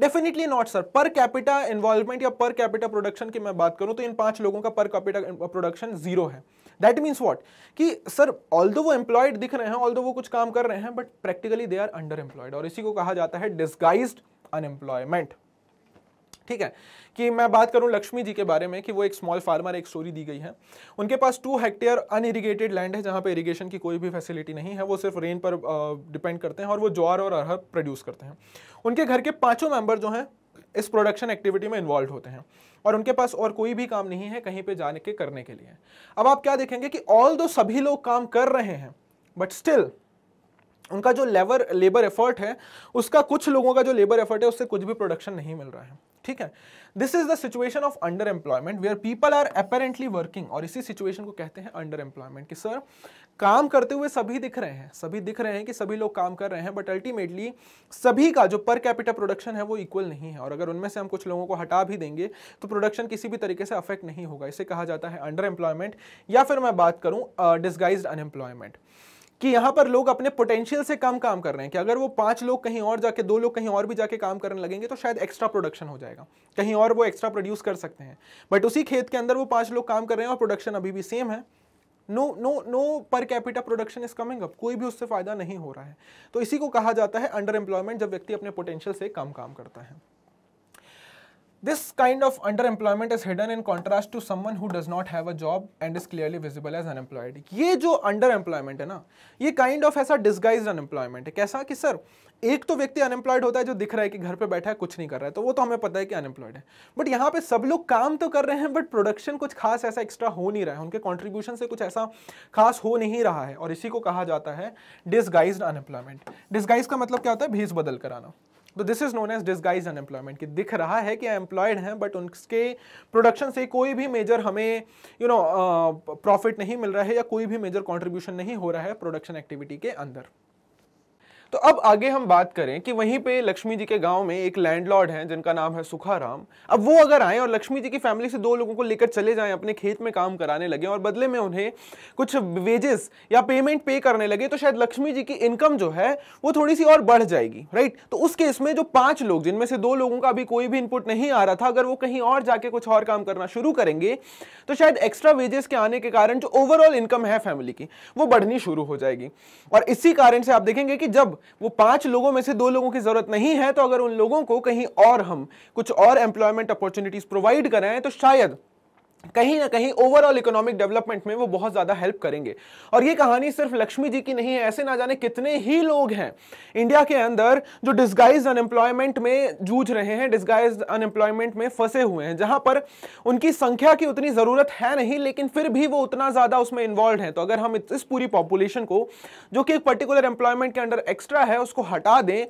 definitely not sir per capita involvement या पर कैपिटा प्रोडक्शन की मैं बात करूं तो इन पांच लोगों का पर कैपिटा प्रोडक्शन जीरो है दैट मीन्स वॉट कि सर ऑल वो एम्प्लॉयड दिख रहे हैं ऑल वो कुछ काम कर रहे हैं but practically they are under employed और इसी को कहा जाता है डिस्गाइज अनएम्प्लॉयमेंट ठीक है कि मैं बात करूं लक्ष्मी जी के बारे में कि वो एक स्मॉल फार्मर एक स्टोरी दी गई है उनके पास टू हेक्टेयर अनइरीगेटेड लैंड है जहां पे इरीगेशन की कोई भी फैसिलिटी नहीं है वो सिर्फ रेन पर डिपेंड करते हैं और वो ज्वार और अरहर प्रोड्यूस करते हैं उनके घर के पाँचों मेंबर जो हैं इस प्रोडक्शन एक्टिविटी में इन्वॉल्व होते हैं और उनके पास और कोई भी काम नहीं है कहीं पर जाने के करने के लिए अब आप क्या देखेंगे कि ऑल दो सभी लोग काम कर रहे हैं बट स्टिल उनका जो लेबर लेबर एफर्ट है उसका कुछ लोगों का जो लेबर एफर्ट है उससे कुछ भी प्रोडक्शन नहीं मिल रहा है ठीक है this is the situation of under employment where people are apparently working और इसी सिचुएशन को कहते हैं अंडर एम्प्लॉयमेंट कि सर काम करते हुए सभी दिख रहे हैं सभी दिख रहे हैं कि सभी लोग काम कर रहे हैं बट अल्टीमेटली सभी का जो पर कैपिटल प्रोडक्शन है वो इक्वल नहीं है और अगर उनमें से हम कुछ लोगों को हटा भी देंगे तो प्रोडक्शन किसी भी तरीके से अफेक्ट नहीं होगा इसे कहा जाता है अंडर एम्प्लॉयमेंट या फिर मैं बात करूँ डिस्गाइज अनएम्प्लॉयमेंट कि यहाँ पर लोग अपने पोटेंशियल से कम काम कर रहे हैं कि अगर वो पांच लोग कहीं और जाके दो लोग कहीं और भी जाके काम करने लगेंगे तो शायद एक्स्ट्रा प्रोडक्शन हो जाएगा कहीं और वो एक्स्ट्रा प्रोड्यूस कर सकते हैं बट उसी खेत के अंदर वो पांच लोग काम कर रहे हैं और प्रोडक्शन अभी भी सेम है no no no per capita production is coming up कोई भी उससे फ़ायदा नहीं हो रहा है तो इसी को कहा जाता है अंडर एम्प्लॉयमेंट जब व्यक्ति अपने पोटेंशियल से कम काम करता है This kind of underemployment is hidden in contrast to someone who does not have a job and is clearly visible as unemployed. ये जो underemployment है ना ये kind of ऐसा disguised unemployment है कैसा कि सर एक तो व्यक्ति अनएम्प्लॉयड होता है जो दिख रहा है कि घर पे बैठा है कुछ नहीं कर रहा है तो वो तो हमें पता है कि अनएम्प्लॉयड है बट यहाँ पे सब लोग काम तो कर रहे हैं बट प्रोडक्शन कुछ खास ऐसा एक्स्ट्रा हो नहीं रहा है उनके कॉन्ट्रीब्यूशन से कुछ ऐसा खास हो नहीं रहा है और इसी को कहा जाता है डिसगाइज अनएम्प्लॉयमेंट डिसगाइज का मतलब क्या होता है भेज बदल कराना तो this is known as disguise unemployment कि दिख रहा है कि एम्प्लॉयड हैं बट उनके प्रोडक्शन से कोई भी मेजर हमें यू नो प्रॉफिट नहीं मिल रहा है या कोई भी मेजर कॉन्ट्रीब्यूशन नहीं हो रहा है प्रोडक्शन एक्टिविटी के अंदर तो अब आगे हम बात करें कि वहीं पे लक्ष्मी जी के गांव में एक लैंडलॉर्ड हैं जिनका नाम है सुखाराम अब वो अगर आए और लक्ष्मी जी की फैमिली से दो लोगों को लेकर चले जाएं अपने खेत में काम कराने लगे और बदले में उन्हें कुछ वेजेस या पेमेंट पे करने लगे तो शायद लक्ष्मी जी की इनकम जो है वो थोड़ी सी और बढ़ जाएगी राइट तो उस केस में जो पांच लोग जिनमें से दो लोगों का अभी कोई भी इनपुट नहीं आ रहा था अगर वो कहीं और जाके कुछ और काम करना शुरू करेंगे तो शायद एक्स्ट्रा वेजेस के आने के कारण जो ओवरऑल इनकम है फैमिली की वो बढ़नी शुरू हो जाएगी और इसी कारण से आप देखेंगे कि जब वो पांच लोगों में से दो लोगों की जरूरत नहीं है तो अगर उन लोगों को कहीं और हम कुछ और एम्प्लॉयमेंट अपॉर्चुनिटीज प्रोवाइड कराएं तो शायद कहीं ना कहीं ओवरऑल इकोनॉमिक डेवलपमेंट में वो बहुत ज़्यादा हेल्प करेंगे और ये कहानी सिर्फ लक्ष्मी जी की नहीं है ऐसे ना जाने कितने ही लोग हैं इंडिया के अंदर जो डिस्गाइज अनएम्प्लॉयमेंट में जूझ रहे हैं डिस्गाइज अनएम्प्लॉयमेंट में फंसे हुए हैं जहां पर उनकी संख्या की उतनी ज़रूरत है नहीं लेकिन फिर भी वो उतना ज़्यादा उसमें इन्वॉल्व है तो अगर हम इस पूरी पॉपुलेशन को जो कि एक पर्टिकुलर एम्प्लॉयमेंट के अंडर एक्स्ट्रा है उसको हटा दें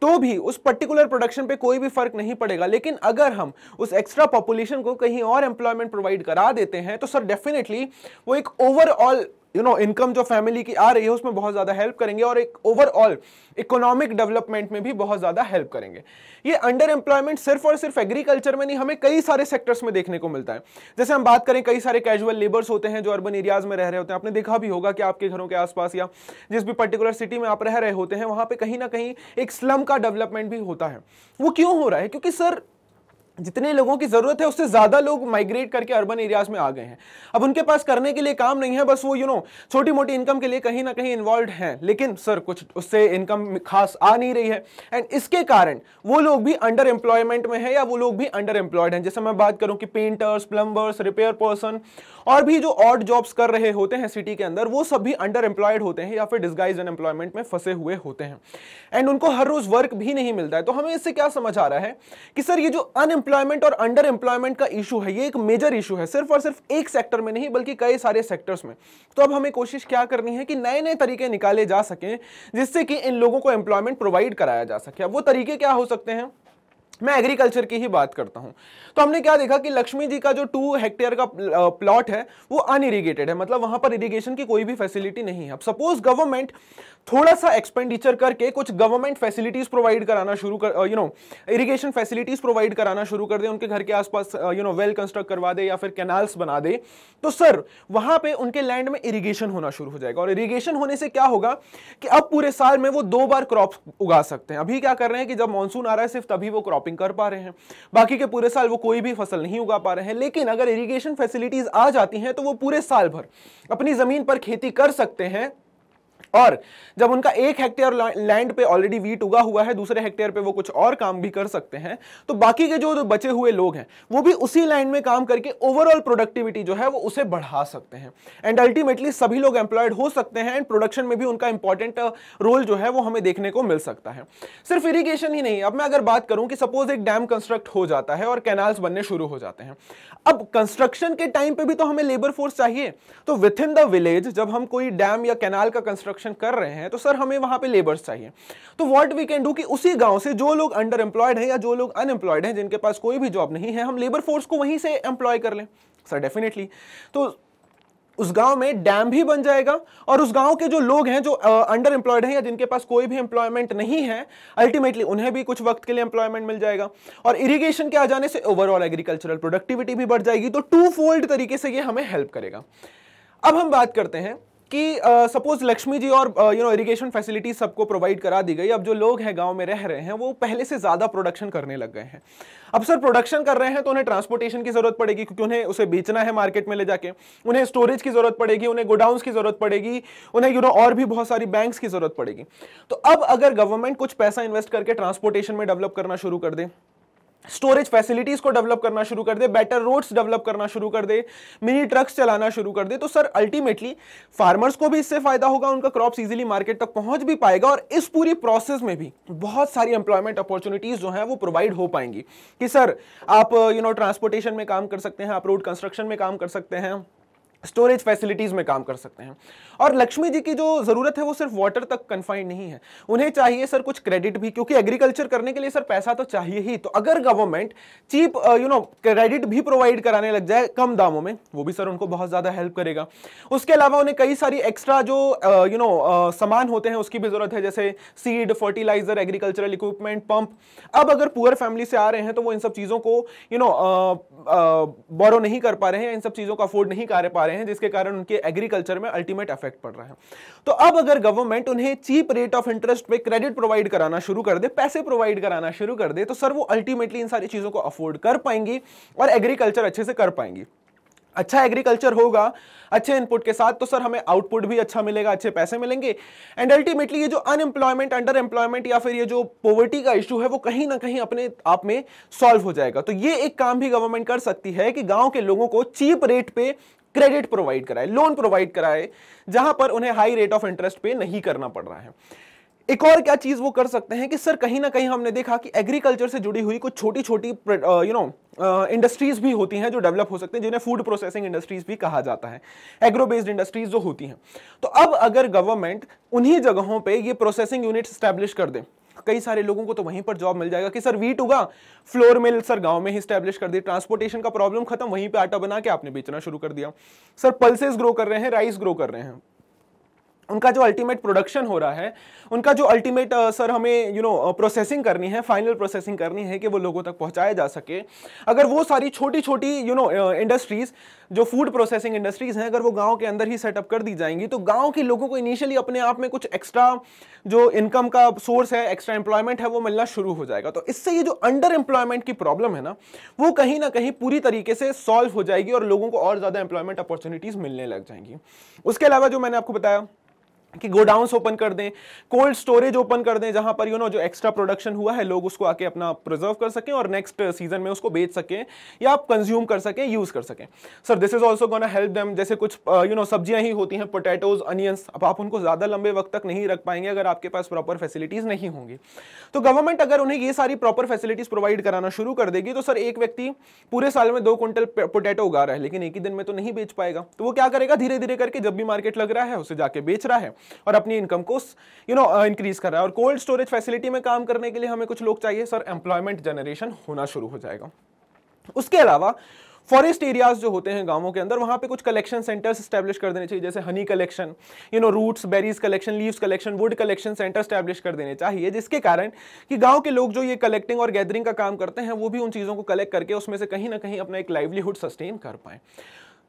तो भी उस पर्टिकुलर प्रोडक्शन पे कोई भी फर्क नहीं पड़ेगा लेकिन अगर हम उस एक्स्ट्रा पॉपुलेशन को कहीं और एम्प्लॉयमेंट प्रोवाइड करा देते हैं तो सर डेफिनेटली वो एक ओवरऑल यू नो इनकम जो फैमिली की आ रही है उसमें बहुत ज़्यादा हेल्प करेंगे और एक ओवरऑल इकोनॉमिक डेवलपमेंट में भी बहुत ज़्यादा हेल्प करेंगे ये अंडर एम्प्लॉयमेंट सिर्फ और सिर्फ एग्रीकल्चर में नहीं हमें कई सारे सेक्टर्स में देखने को मिलता है जैसे हम बात करें कई सारे कैजुअल लेबर्स होते हैं जो अर्बन एरियाज में रह रहे होते हैं आपने देखा भी होगा कि आपके घरों के आसपास या जिस भी पर्टिकुलर सिटी में आप रह रहे होते हैं वहां पर कहीं ना कहीं एक स्लम का डेवलपमेंट भी होता है वो क्यों हो रहा है क्योंकि सर जितने लोगों की ज़रूरत है उससे ज़्यादा लोग माइग्रेट करके अर्बन एरियाज में आ गए हैं अब उनके पास करने के लिए काम नहीं है बस वो यू नो छोटी मोटी इनकम के लिए कहीं ना कहीं इन्वॉल्व हैं लेकिन सर कुछ उससे इनकम खास आ नहीं रही है एंड इसके कारण वो लोग भी अंडर एम्प्लॉयमेंट में है या वो लोग भी अंडर एम्प्लॉयड हैं जैसे मैं बात करूं कि पेंटर्स प्लम्बर्स रिपेयर पर्सन और भी जो ऑड जॉब्स कर रहे होते हैं सिटी के अंदर वो सब भी अंडर एम्प्लॉयड होते हैं या फिर डिस्गाइज एम्प्लॉयमेंट में फंसे हुए होते हैं एंड उनको हर रोज़ वर्क भी नहीं मिलता है तो हमें इससे क्या समझ आ रहा है कि सर ये जो अनएम्प्लॉय एम्प्लॉयमेंट और अंडर एम्प्लॉयमेंट का इशू है ये एक मेजर इशू है सिर्फ और सिर्फ एक सेक्टर में नहीं बल्कि कई सारे सेक्टर्स में तो अब हमें कोशिश क्या करनी है कि नए नए तरीके निकाले जा सकें जिससे कि इन लोगों को एम्प्लॉयमेंट प्रोवाइड कराया जा सके अब वो तरीके क्या हो सकते हैं मैं एग्रीकल्चर की ही बात करता हूं तो हमने क्या देखा कि लक्ष्मी जी का जो टू हेक्टेयर का प्लॉट है वो अनइरीगेटेड है मतलब वहां पर इरीगेशन की कोई भी फैसिलिटी नहीं है अब सपोज गवर्नमेंट थोड़ा सा एक्सपेंडिचर करके कुछ गवर्नमेंट फैसिलिटीज प्रोवाइड कराना शुरू कर you know irrigation facilities provide कराना शुरू कर दे उनके घर के आसपास यू नो वेल कंस्ट्रक्ट करवा दे या फिर कैनाल्स बना दे तो सर वहां पे उनके लैंड में इरीगेशन होना शुरू हो जाएगा और इरीगेशन होने से क्या होगा कि अब पूरे साल में वो दो बार क्रॉप उगा सकते हैं अभी क्या कर रहे हैं कि जब मानसून आ रहा है सिर्फ तभी वो क्रॉपिंग कर पा रहे हैं बाकी के पूरे साल वो कोई भी फसल नहीं उगा पा रहे हैं लेकिन अगर इरिगेशन फैसिलिटीज आ जाती हैं तो वो पूरे साल भर अपनी ज़मीन पर खेती कर सकते हैं और जब उनका एक हेक्टेयर लैंड पे ऑलरेडी वीट उगा हुआ है दूसरे हेक्टेयर पे वो कुछ और काम भी कर सकते हैं तो बाकी के जो, बचे हुए लोग हैं वो भी उसी लैंड में काम करके ओवरऑल प्रोडक्टिविटी जो है वो उसे बढ़ा सकते हैं एंड अल्टीमेटली सभी लोग एम्प्लॉयड हो सकते हैं एंड प्रोडक्शन में भी उनका इंपॉर्टेंट रोल uh, जो है वो हमें देखने को मिल सकता है सिर्फ इरीगेशन ही नहीं अब मैं अगर बात करूं कि सपोज एक डैम कंस्ट्रक्ट हो जाता है और कैनाल्स बनने शुरू हो जाते हैं अब कंस्ट्रक्शन के टाइम पे भी तो हमें लेबर फोर्स चाहिए तो विथ इन द विलेज जब हम कोई डैम या कैनाल का कंस्ट्रक्शन कर रहे हैं तो सर हमें वहां पे लेबर्स चाहिए तो व्हाट वी कैन डू कि उसी गांव से जो लोग अंडर एम्प्लॉयड हैं या जो लोग अनएम्प्लॉयड हैं जिनके पास कोई भी जॉब नहीं है हम लेबर फोर्स को वहीं से एम्प्लॉय कर लें सर डेफिनेटली तो उस गांव में डैम भी बन जाएगा और उस गांव के जो लोग हैं जो अंडर एम्प्लॉयड हैं या जिनके पास कोई भी एम्प्लॉयमेंट नहीं है अल्टीमेटली उन्हें भी कुछ वक्त के लिए एम्प्लॉयमेंट मिल जाएगा और इरिगेशन के आ जाने से ओवरऑल एग्रीकल्चरल प्रोडक्टिविटी भी बढ़ जाएगी तो टू फोल्ड तरीके से ये हमें हेल्प करेगा अब हम बात करते हैं कि सपोज लक्ष्मी जी और यू नो इरिगेशन फैसिलिटी सबको प्रोवाइड करा दी गई अब जो लोग हैं गांव में रह रहे हैं वो पहले से ज़्यादा प्रोडक्शन करने लग गए हैं अब सर प्रोडक्शन कर रहे हैं तो उन्हें ट्रांसपोर्टेशन की ज़रूरत पड़ेगी क्योंकि उन्हें उसे बेचना है मार्केट में ले जाके उन्हें स्टोरेज की ज़रूरत पड़ेगी उन्हें गोडाउन की ज़रूरत पड़ेगी उन्हें यू नो और भी बहुत सारी बैंक की ज़रूरत पड़ेगी तो अब अगर गवर्नमेंट कुछ पैसा इन्वेस्ट करके ट्रांसपोर्टेशन में डेवलप करना शुरू कर दे स्टोरेज फैसिलिटीज को डेवलप करना शुरू कर दे बेटर रोड्स डेवलप करना शुरू कर दे मिनी ट्रक्स चलाना शुरू कर दे तो सर अल्टीमेटली फार्मर्स को भी इससे फायदा होगा उनका क्रॉप्स इजीली मार्केट तक पहुंच भी पाएगा और इस पूरी प्रोसेस में भी बहुत सारी एम्प्लॉयमेंट अपॉर्चुनिटीज जो हैं वो प्रोवाइड हो पाएंगी कि सर आप यू नो ट्रांसपोर्टेशन में काम कर सकते हैं आप रोड कंस्ट्रक्शन में काम कर सकते हैं स्टोरेज फैसिलिटीज़ में काम कर सकते हैं और लक्ष्मी जी की जो ज़रूरत है वो सिर्फ वाटर तक कन्फाइंड नहीं है उन्हें चाहिए सर कुछ क्रेडिट भी क्योंकि एग्रीकल्चर करने के लिए सर पैसा तो चाहिए ही तो अगर government cheap you know credit भी प्रोवाइड कराने लग जाए कम दामों में वो भी सर उनको बहुत ज़्यादा हेल्प करेगा उसके अलावा उन्हें कई सारी एक्स्ट्रा जो यू uh, नो uh, सामान होते हैं उसकी भी ज़रूरत है जैसे seed fertiliser agricultural equipment pump अब अगर पुअर फैमिली से आ रहे हैं तो वो इन सब चीज़ों को यू नो बोरो नहीं कर पा रहे हैं इन सब चीज़ों को अफोर्ड नहीं कर पा रहे रहे हैं जिसके कारण उनके एग्रीकल्चर में अल्टीमेट इफेक्ट पड़ रहा है तो अब अगर गवर्नमेंट उन्हें चीप रेट ऑफ इंटरेस्ट पे क्रेडिट प्रोवाइड कराना शुरू कर दे पैसे प्रोवाइड कराना शुरू कर दे तो सर वो अल्टीमेटली इन सारी चीज़ों को अफोर्ड कर पाएंगी और एग्रीकल्चर अच्छे से कर पाएंगी अच्छा एग्रीकल्चर होगा अच्छे इनपुट के साथ तो सर हमें आउटपुट भी अच्छा मिलेगा अच्छे पैसे मिलेंगे एंड अल्टीमेटली ये जो अनएम्प्लॉयमेंट अंडर एम्प्लॉयमेंट या फिर ये जो पॉवर्टी का इशू है वो कहीं ना कहीं अपने आप में सॉल्व हो जाएगा तो ये एक काम भी गवर्नमेंट कर सकती है कि गांव के लोगों को चीप रेट पे क्रेडिट प्रोवाइड कराए लोन प्रोवाइड कराए जहां पर उन्हें हाई रेट ऑफ इंटरेस्ट पे नहीं करना पड़ रहा है एक और क्या चीज वो कर सकते हैं कि सर कहीं ना कहीं हमने देखा कि एग्रीकल्चर से जुड़ी हुई कुछ छोटी छोटी यू नो इंडस्ट्रीज भी होती हैं जो डेवलप हो सकते हैं जिन्हें फूड प्रोसेसिंग इंडस्ट्रीज भी कहा जाता है एग्रो बेस्ड इंडस्ट्रीज जो होती हैं तो अब अगर गवर्नमेंट उन्हीं जगहों पे ये प्रोसेसिंग यूनिट स्टैब्लिश कर दे कई सारे लोगों को तो वहीं पर जॉब मिल जाएगा कि सर वीट उगा फ्लोर मिल सर गांव में ही स्टैब्लिश कर दी ट्रांसपोर्टेशन का प्रॉब्लम खत्म वहीं पे आटा बना के आपने बेचना शुरू कर दिया सर पल्सेस ग्रो कर रहे हैं राइस ग्रो कर रहे हैं उनका जो अल्टीमेट प्रोडक्शन हो रहा है उनका जो अल्टीमेट सर हमें यू नो प्रोसेसिंग करनी है फाइनल प्रोसेसिंग करनी है कि वो लोगों तक पहुंचाया जा सके अगर वो सारी छोटी छोटी यू नो इंडस्ट्रीज़ जो फूड प्रोसेसिंग इंडस्ट्रीज़ हैं अगर वो गाँव के अंदर ही सेटअप कर दी जाएंगी तो गाँव के लोगों को इनिशियली अपने आप में कुछ एक्स्ट्रा जो इनकम का सोर्स है एक्स्ट्रा एम्प्लॉयमेंट है वो मिलना शुरू हो जाएगा तो इससे ये जो अंडर एम्प्लॉयमेंट की प्रॉब्लम है ना वो कहीं ना कहीं पूरी तरीके से सॉल्व हो जाएगी और लोगों को और ज़्यादा एम्प्लॉयमेंट अपॉर्चुनिटीज़ मिलने लग जाएंगी उसके अलावा जो मैंने आपको बताया कि गोडाउंस ओपन कर दें कोल्ड स्टोरेज ओपन कर दें जहां पर यू you नो know, जो एक्स्ट्रा प्रोडक्शन हुआ है लोग उसको आके अपना प्रिजर्व कर सकें और नेक्स्ट सीजन में उसको बेच सकें या आप कंज्यूम कर सकें यूज कर सकें sir this is also gonna help them जैसे कुछ यू uh, नो सब्जियां ही होती हैं पोटैटोज अनियंस अब आप उनको ज्यादा लंबे वक्त तक नहीं रख पाएंगे अगर आपके पास प्रॉपर फैसिलिटीज नहीं होंगी तो गवर्नमेंट अगर उन्हें ये सारी प्रॉपर फैसिलिटीज प्रोवाइड कराना शुरू कर देगी तो सर एक व्यक्ति पूरे साल में दो क्विंटल पोटैटो उगा रहा है लेकिन एक ही दिन में तो नहीं बेच पाएगा तो वो क्या करेगा धीरे धीरे करके जब भी मार्केट लग रहा है उसे जाके बेच रहा है और अपनी इनकम को यू नो इंक्रीज कर रहा है और कोल्ड स्टोरेज फैसिलिटी में काम करने के लिए हमें कुछ लोग चाहिए सर एम्प्लॉयमेंट जनरेशन होना शुरू हो जाएगा उसके अलावा फॉरेस्ट एरियाज जो होते हैं गांवों के अंदर वहां पे कुछ कलेक्शन सेंटर्स स्टैब्लिश कर देने चाहिए जैसे honey collection you know roots berries collection leaves collection wood collection centre establish कर देने चाहिए जिसके कारण कि गांव के लोग जो ये कलेक्टिंग और गैदरिंग का काम करते हैं वो भी उन चीज़ों को कलेक्ट करके उसमें से कहीं ना कहीं अपना एक लाइवलीहुड सस्टेन कर पाए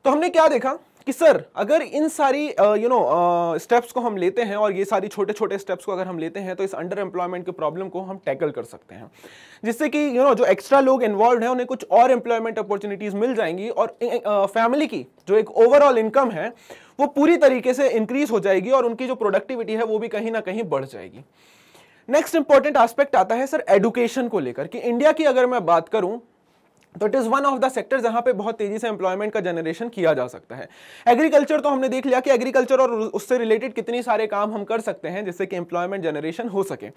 तो हमने क्या देखा कि सर अगर इन सारी यू नो स्टेप्स को हम लेते हैं और ये सारी छोटे छोटे स्टेप्स को अगर हम लेते हैं तो इस अंडर एम्प्लॉयमेंट के प्रॉब्लम को हम टैकल कर सकते हैं जिससे कि यू you नो know, जो एक्स्ट्रा लोग इन्वॉल्व हैं उन्हें कुछ और एम्प्लॉयमेंट अपॉर्चुनिटीज़ मिल जाएंगी और फैमिली uh, की जो एक ओवरऑल इनकम है वो पूरी तरीके से इंक्रीज हो जाएगी और उनकी जो प्रोडक्टिविटी है वो भी कहीं ना कहीं बढ़ जाएगी नेक्स्ट इंपॉर्टेंट एस्पेक्ट आता है सर एडुकेशन को लेकर कि इंडिया की अगर मैं बात करूं तो it is one of the sector जहां पे बहुत तेजी से एम्प्लॉयमेंट का जनरेशन किया जा सकता है एग्रीकल्चर तो हमने देख लिया कि एग्रीकल्चर और उससे रिलेटेड कितनी सारे काम हम कर सकते हैं जिससे कि एम्प्लॉयमेंट जनरेशन हो सके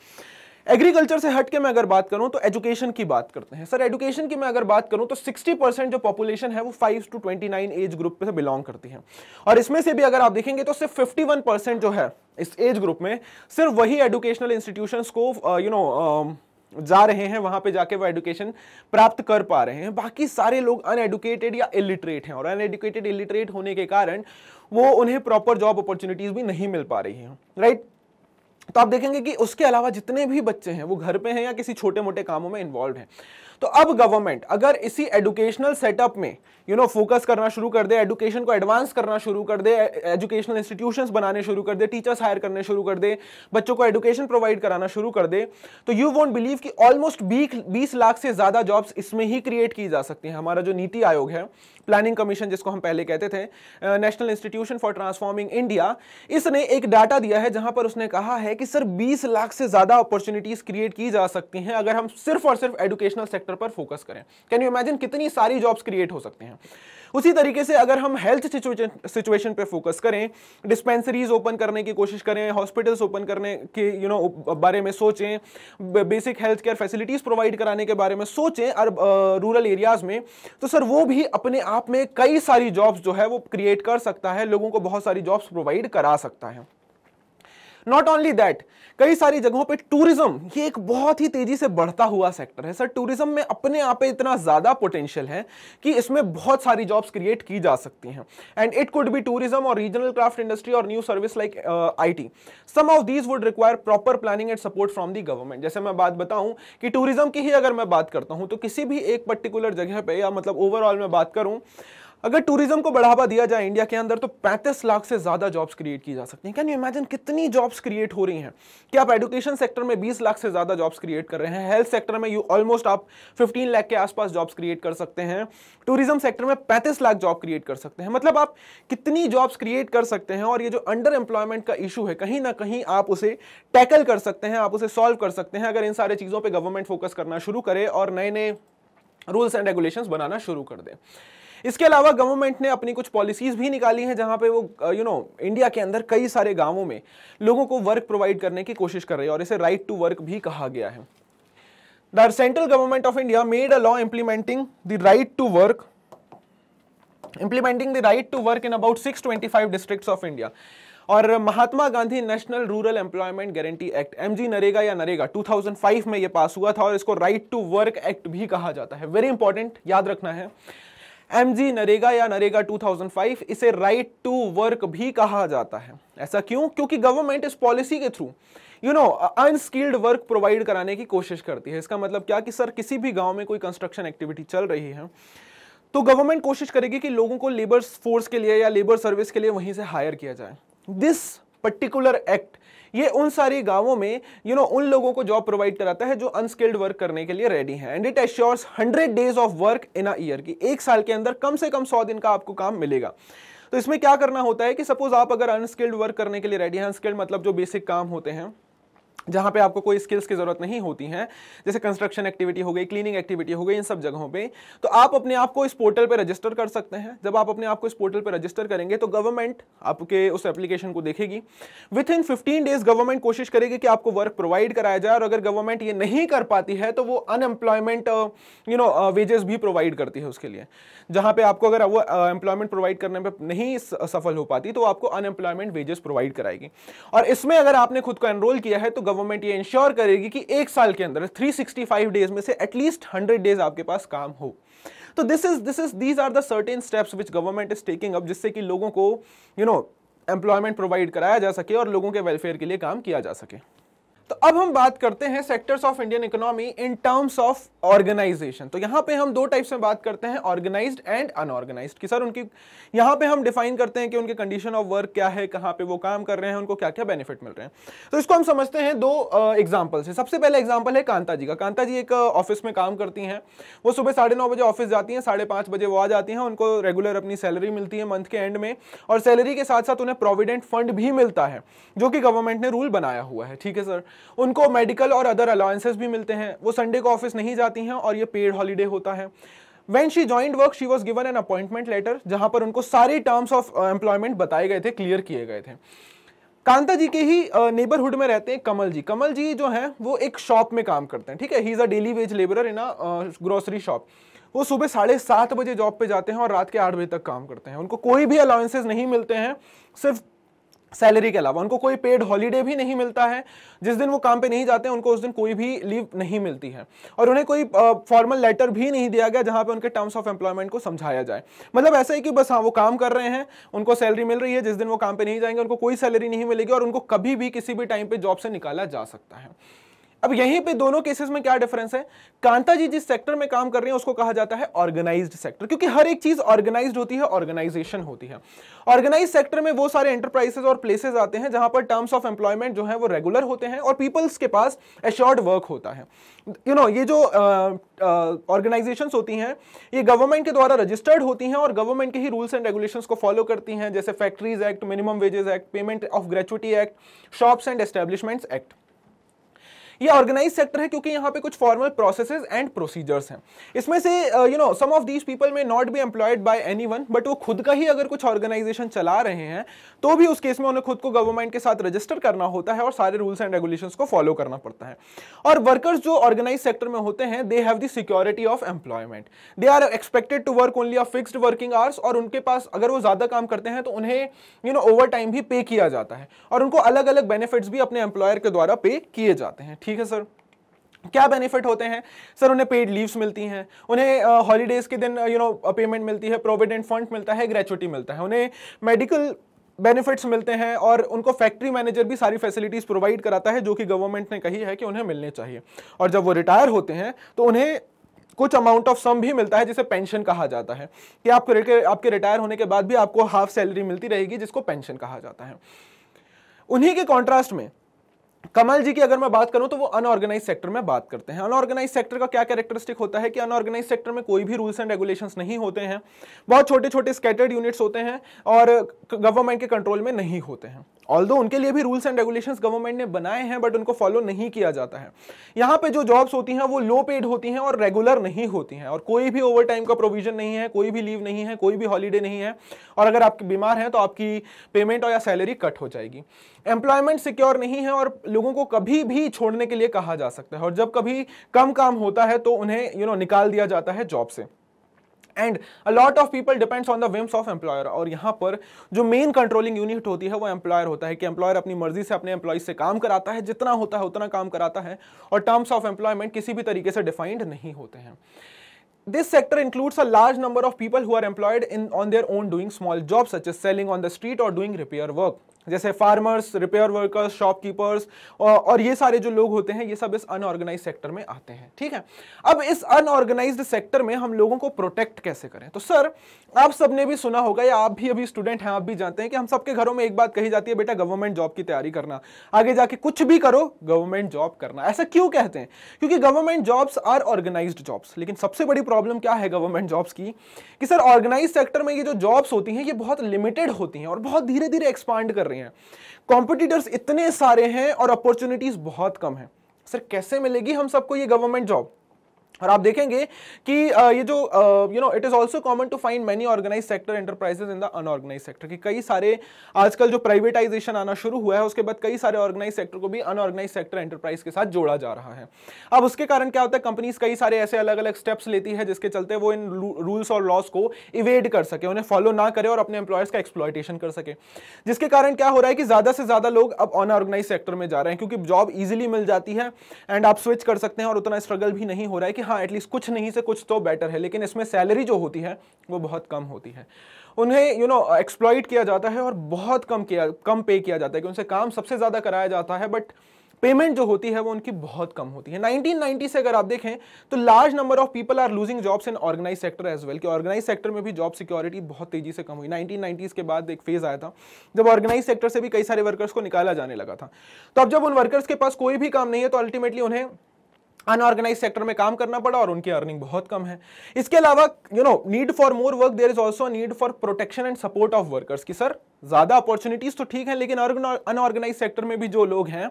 एग्रीकल्चर से हट के मैं अगर बात करूं तो एजुकेशन की बात करते हैं सर एजुकेशन की मैं अगर बात करूं तो 60 परसेंट जो पॉपुलेशन है वो 5 टू 29 एज ग्रुप से बिलोंग करती है और इसमें से भी अगर आप देखेंगे तो सिर्फ 51 परसेंट जो है इस एज ग्रुप में सिर्फ वही एजुकेशनल इंस्टीट्यूशन को यू uh, नो um, जा रहे हैं वहां पे जाके वो एडुकेशन प्राप्त कर पा रहे हैं बाकी सारे लोग अनएडुकेटेड या इलिटरेट हैं और अनएडुकेटेड इलिटरेट होने के कारण वो उन्हें प्रॉपर जॉब अपॉर्चुनिटीज भी नहीं मिल पा रही हैं राइट तो आप देखेंगे कि उसके अलावा जितने भी बच्चे हैं वो घर पे हैं या किसी छोटे मोटे कामों में इन्वॉल्व हैं तो अब गवर्नमेंट अगर इसी एजुकेशनल सेटअप में यू नो फोकस करना शुरू कर दे एजुकेशन को एडवांस करना शुरू कर दे एजुकेशनल इंस्टीट्यूशंस बनाने शुरू कर दे टीचर्स हायर करने शुरू कर दे बच्चों को एजुकेशन प्रोवाइड कराना शुरू कर दे तो यू वोंट बिलीव कि ऑलमोस्ट बीस लाख से ज़्यादा जॉब्स इसमें ही क्रिएट की जा सकती हैं हमारा जो नीति आयोग है प्लानिंग कमीशन जिसको हम पहले कहते थे national institution for transforming India इसने एक डाटा दिया है जहां पर उसने कहा है कि सर बीस लाख से ज़्यादा अपॉर्चुनिटीज़ क्रिएट की जा सकती हैं अगर हम सिर्फ और सिर्फ एजुकेशनल सेक्टर सेक्टर पर फोकस करें कैन यू इमेजिन कितनी सारी जॉब्स क्रिएट हो सकते हैं उसी तरीके से अगर हम हेल्थ सिचुएशन पे फोकस करें डिस्पेंसरीज ओपन करने की कोशिश करें हॉस्पिटल्स ओपन करने के यू you नो know, बारे में सोचें basic health care facilities provide कराने के बारे में सोचें और रूरल एरियाज में तो सर वो भी अपने आप में कई सारी जॉब्स जो है वो क्रिएट कर सकता है लोगों को बहुत सारी जॉब्स प्रोवाइड करा सकता है नॉट ओनली दैट कई सारी जगहों पे टूरिज्म ये एक बहुत ही तेजी से बढ़ता हुआ सेक्टर है सर टूरिज्म में अपने आप पे इतना ज़्यादा पोटेंशियल है कि इसमें बहुत सारी जॉब्स क्रिएट की जा सकती हैं and it could be tourism और रीजनल क्राफ्ट इंडस्ट्री और new service like I T some of these would require proper planning and support from the government जैसे मैं बात बताऊं कि टूरिज्म की ही अगर मैं बात करता हूं तो किसी भी एक पर्टिकुलर जगह पर या मतलब ओवरऑल मैं बात करूं अगर टूरिज्म को बढ़ावा दिया जाए इंडिया के अंदर तो 35 लाख से ज़्यादा जॉब्स क्रिएट की जा सकती हैं कैन यू इमेजिन कितनी जॉब्स क्रिएट हो रही हैं क्या आप एजुकेशन सेक्टर में 20 लाख से ज़्यादा जॉब्स क्रिएट कर रहे हैं हेल्थ सेक्टर में यू ऑलमोस्ट आप 15 लाख के आसपास जॉब्स क्रिएट कर सकते हैं टूरिज्म सेक्टर में पैंतीस लाख जॉब क्रिएट कर सकते हैं मतलब आप कितनी जॉब्स क्रिएट कर सकते हैं और ये जो अंडर एम्प्लॉयमेंट का इशू है कहीं ना कहीं आप उसे टैकल कर सकते हैं आप उसे सॉल्व कर सकते हैं अगर इन सारे चीज़ों पर गवर्नमेंट फोकस करना शुरू करे और नए नए रूल्स एंड रेगुलेशन बनाना शुरू कर दें इसके अलावा गवर्नमेंट ने अपनी कुछ पॉलिसीज भी निकाली हैं जहां पे वो यू नो इंडिया के अंदर कई सारे गांवों में लोगों को वर्क प्रोवाइड करने की कोशिश कर रही है और इसे राइट टू वर्क भी कहा गया है the central government of India made a law implementing the right to work implementing the right to work in about 625 districts of India और Mahatma Gandhi national rural employment guarantee act MG NREGA या नरेगा 2005 में ये पास हुआ था और इसको राइट टू वर्क एक्ट भी कहा जाता है वेरी इंपॉर्टेंट याद रखना है एमजी नरेगा या नरेगा 2005 इसे राइट टू वर्क भी कहा जाता है ऐसा क्यों क्योंकि गवर्नमेंट इस पॉलिसी के through you know unskilled work provide कराने की कोशिश करती है इसका मतलब क्या कि सर किसी भी गांव में कोई कंस्ट्रक्शन एक्टिविटी चल रही है तो गवर्नमेंट कोशिश करेगी कि लोगों को लेबर फोर्स के लिए या लेबर सर्विस के लिए वहीं से हायर किया जाए दिस पर्टिकुलर एक्ट ये उन सारी गांवों में यू you नो know, उन लोगों को जॉब प्रोवाइड कराता है जो अनस्किल्ड वर्क करने के लिए रेडी हैं and it assures hundred days of work in a year की एक साल के अंदर कम से कम सौ दिन का आपको काम मिलेगा तो इसमें क्या करना होता है कि सपोज आप अगर अनस्किल्ड वर्क करने के लिए रेडी हैं अनस्किल्ड मतलब जो बेसिक काम होते हैं जहाँ पे आपको कोई स्किल्स की ज़रूरत नहीं होती है जैसे कंस्ट्रक्शन एक्टिविटी हो गई क्लीनिंग एक्टिविटी हो गई इन सब जगहों पे तो आप अपने आप को इस पोर्टल पे रजिस्टर कर सकते हैं जब आप अपने आप को इस पोर्टल पे रजिस्टर करेंगे तो गवर्नमेंट आपके उस एप्लीकेशन को देखेगी within fifteen days government कोशिश करेगी कि आपको वर्क प्रोवाइड कराया जाए और अगर गवर्नमेंट ये नहीं कर पाती है तो वो अनएम्प्लॉयमेंट यू नो वेजेस भी प्रोवाइड करती है उसके लिए जहाँ पर आपको अगर वो एम्प्लॉयमेंट uh, प्रोवाइड करने में नहीं सफल हो पाती तो आपको अनएम्प्लॉयमेंट वेजेस प्रोवाइड कराएगी और इसमें अगर आपने खुद को एनरोल किया है तो गवर्नमेंट ये इंश्योर करेगी कि एक साल के अंदर 365 डेज में से एटलीस्ट 100 डेज आपके पास काम हो तो this is this is these are the certain steps which government is taking up जिससे कि लोगों को यू नो एम्प्लॉयमेंट प्रोवाइड कराया जा सके और लोगों के वेलफेयर के लिए काम किया जा सके तो अब हम बात करते हैं sectors of Indian economy in terms of organisation तो यहां पे हम दो टाइप्स में बात करते हैं ऑर्गेनाइज्ड एंड अनऑर्गेनाइज्ड कि सर उनकी यहां पे हम डिफाइन करते हैं कि उनके कंडीशन ऑफ वर्क क्या है कहाँ पे वो काम कर रहे हैं उनको क्या क्या बेनिफिट मिल रहे हैं तो इसको हम समझते हैं दो एग्जाम्पल से सबसे पहले एग्जाम्पल है कांता जी का कांता जी एक ऑफिस में काम करती हैं वो सुबह साढ़े बजे ऑफिस जाती हैं साढ़े बजे वो आ जाती हैं उनको रेगुलर अपनी सैलरी मिलती है मंथ के एंड में और सैलरी के साथ साथ उन्हें प्रोविडेंट फंड भी मिलता है जो कि गवर्नमेंट ने रूल बनाया हुआ है ठीक है सर उनको मेडिकल और अदर अलाउंसेस भी मिलते हैं वो संडे को ऑफिस नहीं जाती हैं और ये पेड हॉलीडे होता है when she joined work she was given an appointment letter जहां पर उनको सारे टर्म्स ऑफ एम्प्लॉयमेंट बताए गए थे क्लियर किए गए थे कांता जी के ही नेबरहुड uh, में रहते हैं कमल जी कमल जी जो हैं वो एक शॉप में काम करते हैं ठीक है he is a daily wage labourer in a grocery shop वो सुबह साढ़े सात बजे जॉब पे जाते हैं और रात के आठ बजे तक काम करते हैं उनको कोई भी अलाउंसेज नहीं मिलते हैं सिर्फ सैलरी के अलावा उनको कोई पेड हॉलीडे भी नहीं मिलता है जिस दिन वो काम पे नहीं जाते हैं उनको उस दिन कोई भी लीव नहीं मिलती है और उन्हें कोई फॉर्मल लेटर भी नहीं दिया गया जहां पे उनके टर्म्स ऑफ एम्प्लॉयमेंट को समझाया जाए मतलब ऐसा ही कि बस हाँ वो काम कर रहे हैं उनको सैलरी मिल रही है जिस दिन वो काम पर नहीं जाएंगे उनको कोई सैलरी नहीं मिलेगी और उनको कभी भी किसी भी टाइम पर जॉब से निकाला जा सकता है अब यहीं पे दोनों केसेस में क्या डिफरेंस है कांता जी जिस सेक्टर में काम कर रहे हैं उसको कहा जाता है ऑर्गेनाइज्ड सेक्टर क्योंकि हर एक चीज ऑर्गेनाइज्ड होती है ऑर्गेनाइजेशन होती है ऑर्गेनाइज सेक्टर में वो सारे एंटरप्राइजेस और प्लेसेस आते हैं जहां पर टर्म्स ऑफ एम्प्लॉयमेंट जो है वो रेगुलर होते हैं और पीपल्स के पास एश्योर्ड वर्क होता है यू you नो know, ये जो ऑर्गेनाइजेशन uh, uh, होती हैं ये गवर्नमेंट के द्वारा रजिस्टर्ड होती हैं और गवर्नमेंट के ही रूल्स एंड रेगुलेशन को फॉलो करती हैं जैसे factories act minimum wages act payment of gratuity act shops and establishments act ये ऑर्गेनाइज सेक्टर है क्योंकि यहाँ पे कुछ फॉर्मल प्रोसेस एंड प्रोसीजर्स हैं इसमें से you know some of these people may not be employed by any but वो खुद का ही अगर कुछ ऑर्गेनाइजेशन चला रहे हैं तो भी उस केस में उन्हें खुद को गवर्नमेंट के साथ रजिस्टर करना होता है और सारे रूल्स एंड रेगुलेशन को फॉलो करना पड़ता है और वर्कर्स जो ऑर्गेनाइज सेक्टर में होते हैं they have the security of employment they are expected to work only of fixed working hours और उनके पास अगर वो ज़्यादा काम करते हैं तो उन्हें यू नो ओवर टाइम भी पे किया जाता है और उनको अलग अलग बेनिफिट्स भी अपने एम्प्लॉयर के द्वारा पे किए जाते हैं ठीक है सर क्या बेनिफिट होते हैं सर उन्हें पेड लीव्स मिलती हैं उन्हें हॉलीडेज़ के दिन यू नो पेमेंट मिलती है प्रोविडेंट फंड मिलता है ग्रेचुटी मिलता है उन्हें मेडिकल बेनिफिट्स मिलते हैं और उनको फैक्ट्री मैनेजर भी सारी फैसिलिटीज़ प्रोवाइड कराता है जो कि गवर्नमेंट ने कही है कि उन्हें मिलने चाहिए और जब वो रिटायर होते हैं तो उन्हें कुछ अमाउंट ऑफ सम भी मिलता है जिसे पेंशन कहा जाता है कि आपको आपके रिटायर होने के बाद भी आपको हाफ सैलरी मिलती रहेगी जिसको पेंशन कहा जाता है उन्हीं के कॉन्ट्रास्ट में कमल जी की अगर मैं बात करूं तो वो अनऑर्गेनाइज सेक्टर में बात करते हैं अनऑर्गेनाइज सेक्टर का क्या कैरेक्टरिस्टिक होता है कि अनऑर्गेनाइज सेक्टर में कोई भी रूल्स एंड रेगुलेशंस नहीं होते हैं बहुत छोटे छोटे स्कैटर्ड यूनिट्स होते हैं और गवर्नमेंट के कंट्रोल में नहीं होते हैं ऑल उनके लिए भी रूल्स एंड रेगुलेशंस गवर्नमेंट ने बनाए हैं बट उनको फॉलो नहीं किया जाता है यहाँ पे जो जॉब्स होती हैं वो लो पेड होती हैं और रेगुलर नहीं होती हैं और कोई भी ओवर टाइम का प्रोविजन नहीं है कोई भी लीव नहीं है कोई भी हॉलीडे नहीं है और अगर आप बीमार हैं तो आपकी पेमेंट और या सैलरी कट हो जाएगी एम्प्लॉयमेंट सिक्योर नहीं है और लोगों को कभी भी छोड़ने के लिए कहा जा सकता है और जब कभी कम काम होता है तो उन्हें यू you नो know, निकाल दिया जाता है जॉब से and a lot of people depends on the whims of employer और यहाँ पर जो मेन कंट्रोलिंग यूनिट होती है वो एम्प्लॉयर होता है कि एम्प्लॉयर अपनी मर्जी से अपने एम्प्लॉयज से काम कराता है जितना होता है उतना काम कराता है और टर्म्स ऑफ एम्प्लॉयमेंट किसी भी तरीके से डिफाइंड नहीं होते हैं this sector includes a large number of people who are employed in on their own doing small jobs such as selling on the street or doing repair work जैसे farmers repair workers shopkeepers और ये सारे जो लोग होते हैं ये सब इस अनऑर्गेनाइज सेक्टर में आते हैं ठीक है अब इस अनऑर्गेनाइज सेक्टर में हम लोगों को प्रोटेक्ट कैसे करें तो सर आप सबने भी सुना होगा या आप भी अभी स्टूडेंट हैं आप भी जानते हैं कि हम सबके घरों में एक बात कही जाती है बेटा गवर्नमेंट जॉब की तैयारी करना आगे जाके कुछ भी करो गवर्नमेंट जॉब करना ऐसा क्यों कहते हैं क्योंकि government jobs are organise jobs लेकिन सबसे बड़ी प्रॉब्लम क्या है गवर्नमेंट जॉब्स की कि सर ऑर्गेनाइज सेक्टर में ये जो जॉब्स होती हैं ये बहुत लिमिटेड होती हैं और बहुत धीरे धीरे एक्सपांड कर रही रहे हैं कॉम्पिटिटर्स इतने सारे हैं और अपॉर्चुनिटीज़ बहुत कम हैं सर कैसे मिलेगी हम सबको ये गवर्नमेंट जॉब और आप देखेंगे कि ये जो you know it is also common to find many organise sector enterprises in the unorganise sector कि कई सारे आजकल जो प्राइवेटाइजेशन आना शुरू हुआ है उसके बाद कई सारे ऑर्गेनाइज सेक्टर को भी अनऑर्गेनाइज सेक्टर एंटरप्राइज के साथ जोड़ा जा रहा है अब उसके कारण क्या होता है कंपनीज कई सारे ऐसे अलग अलग स्टेप्स लेती है जिसके चलते वो इन रूल्स और लॉस को इवेड कर सके उन्हें फॉलो ना करे और अपने एम्प्लॉयर्स का एक्सप्लॉयटेशन कर सके जिसके कारण क्या हो रहा है कि ज्यादा से ज्यादा लोग अब अनऑर्गेनाइज सेक्टर में जा रहे हैं क्योंकि जॉब ईजिली मिल जाती है एंड आप स्विच कर सकते हैं और उतना स्ट्रगल भी नहीं हो रहा है कि हाँ, हाँ एटलीस्ट कुछ नहीं से कुछ तो बेटर है लेकिन इसमें सैलरी जो होती है वो बहुत कम होती है उन्हें यू नो एक्सप्लॉइट किया जाता है और बहुत कम किया कम पे किया जाता है कि उनसे काम सबसे ज़्यादा कराया जाता है बट पेमेंट जो होती है वो उनकी बहुत कम होती है 1990 से अगर आप देखें तो large number of people are losing jobs in organise sector as well कि ऑर्गेनाइज सेक्टर में भी जॉब सिक्योरिटी बहुत तेजी से कम हुई 1990s के बाद एक फेज आया था जब ऑर्गेनाइज सेक्टर से भी कई सारे वर्कर्स को निकाला जाने लगा था तो अब जब उन वर्कर्स के पास कोई भी काम नहीं है तो अल्टीमेटली उन्हें अनऑर्गेनाइज सेक्टर में काम करना पड़ा और उनकी अर्निंग बहुत कम है इसके अलावा you know need for more work there is also need for protection and support of workers की सर ज़्यादा अपॉर्चुनिटीज़ तो ठीक है लेकिन अनऑर्गेनाइज सेक्टर में भी जो लोग हैं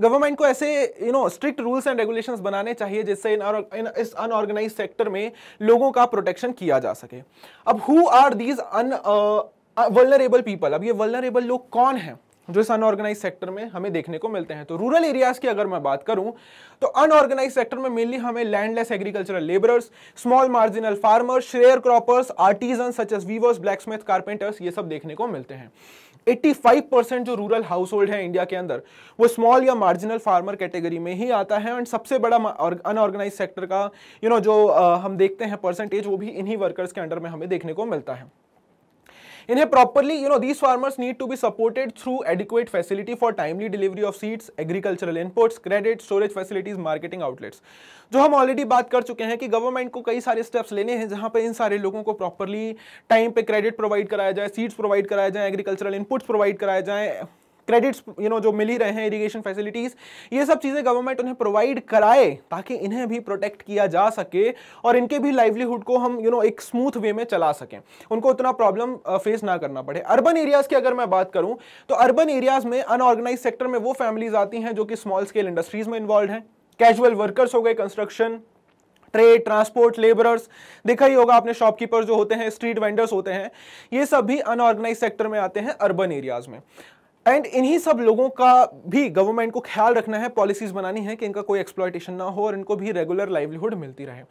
गवर्नमेंट को ऐसे you know strict rules and regulations बनाने चाहिए जिससे इन, इस अनऑर्गेनाइज सेक्टर में लोगों का प्रोटेक्शन किया जा सके अब who are these un vulnerable people अब ये वर्नरेबल लोग कौन हैं जो इस अनऑर्गेनाइज सेक्टर में हमें देखने को मिलते हैं तो रूरल एरियाज की अगर मैं बात करूं तो अनऑर्गेनाइज सेक्टर में मेनली हमें landless agricultural labourers small marginal farmers share croppers artisan such as weavers blacksmith carpenters ये सब देखने को मिलते हैं 85 परसेंट जो रूरल हाउस होल्ड है इंडिया के अंदर वो स्मॉल या मार्जिनल फार्मर कैटेगरी में ही आता है एंड सबसे बड़ा अनऑर्गेनाइज सेक्टर का यू you नो know, जो uh, हम देखते हैं परसेंटेज वो भी इन्हीं वर्कर्स के अंडर में हमें देखने को मिलता है इन्हें properly you know these farmers need to be supported through adequate facility for timely delivery of seeds agricultural inputs credit storage facilities marketing outlets जो हम ऑलरेडी बात कर चुके हैं कि गवर्नमेंट को कई सारे स्टेप्स लेने हैं जहां पर इन सारे लोगों को प्रॉपरली टाइम पे क्रेडिट प्रोवाइड कराया जाए सीड्स प्रोवाइड कराया जाए एग्रीकल्चरल इनपुट्स प्रोवाइड कराए जाए क्रेडिट्स यू नो जो मिल ही रहे हैं इरिगेशन फैसिलिटीज़ ये सब चीज़ें गवर्नमेंट उन्हें प्रोवाइड कराए ताकि इन्हें भी प्रोटेक्ट किया जा सके और इनके भी लाइवलीहुड को हम यू you नो know, एक स्मूथ वे में चला सकें उनको उतना प्रॉब्लम फेस uh, ना करना पड़े अर्बन एरियाज़ की अगर मैं बात करूँ तो अर्बन एरियाज़ में अनऑर्गेनाइज सेक्टर में वो फैमिलीज़ आती हैं जो कि स्मॉल स्केल इंडस्ट्रीज़ में इन्वॉल्व हैं कैजुअल वर्कर्स हो गए कंस्ट्रक्शन ट्रेड ट्रांसपोर्ट लेबरर्स देखा ही होगा आपने शॉपकीपर जो होते हैं स्ट्रीट वेंडर्स होते हैं ये सब भी अनऑर्गेनाइज सेक्टर में आते हैं अर्बन एरियाज में एंड इन्हीं सब लोगों का भी गवर्नमेंट को ख्याल रखना है पॉलिसीज बनानी है कि इनका कोई एक्सप्लॉयटेशन ना हो और इनको भी रेगुलर लाइवलीहुड मिलती रहे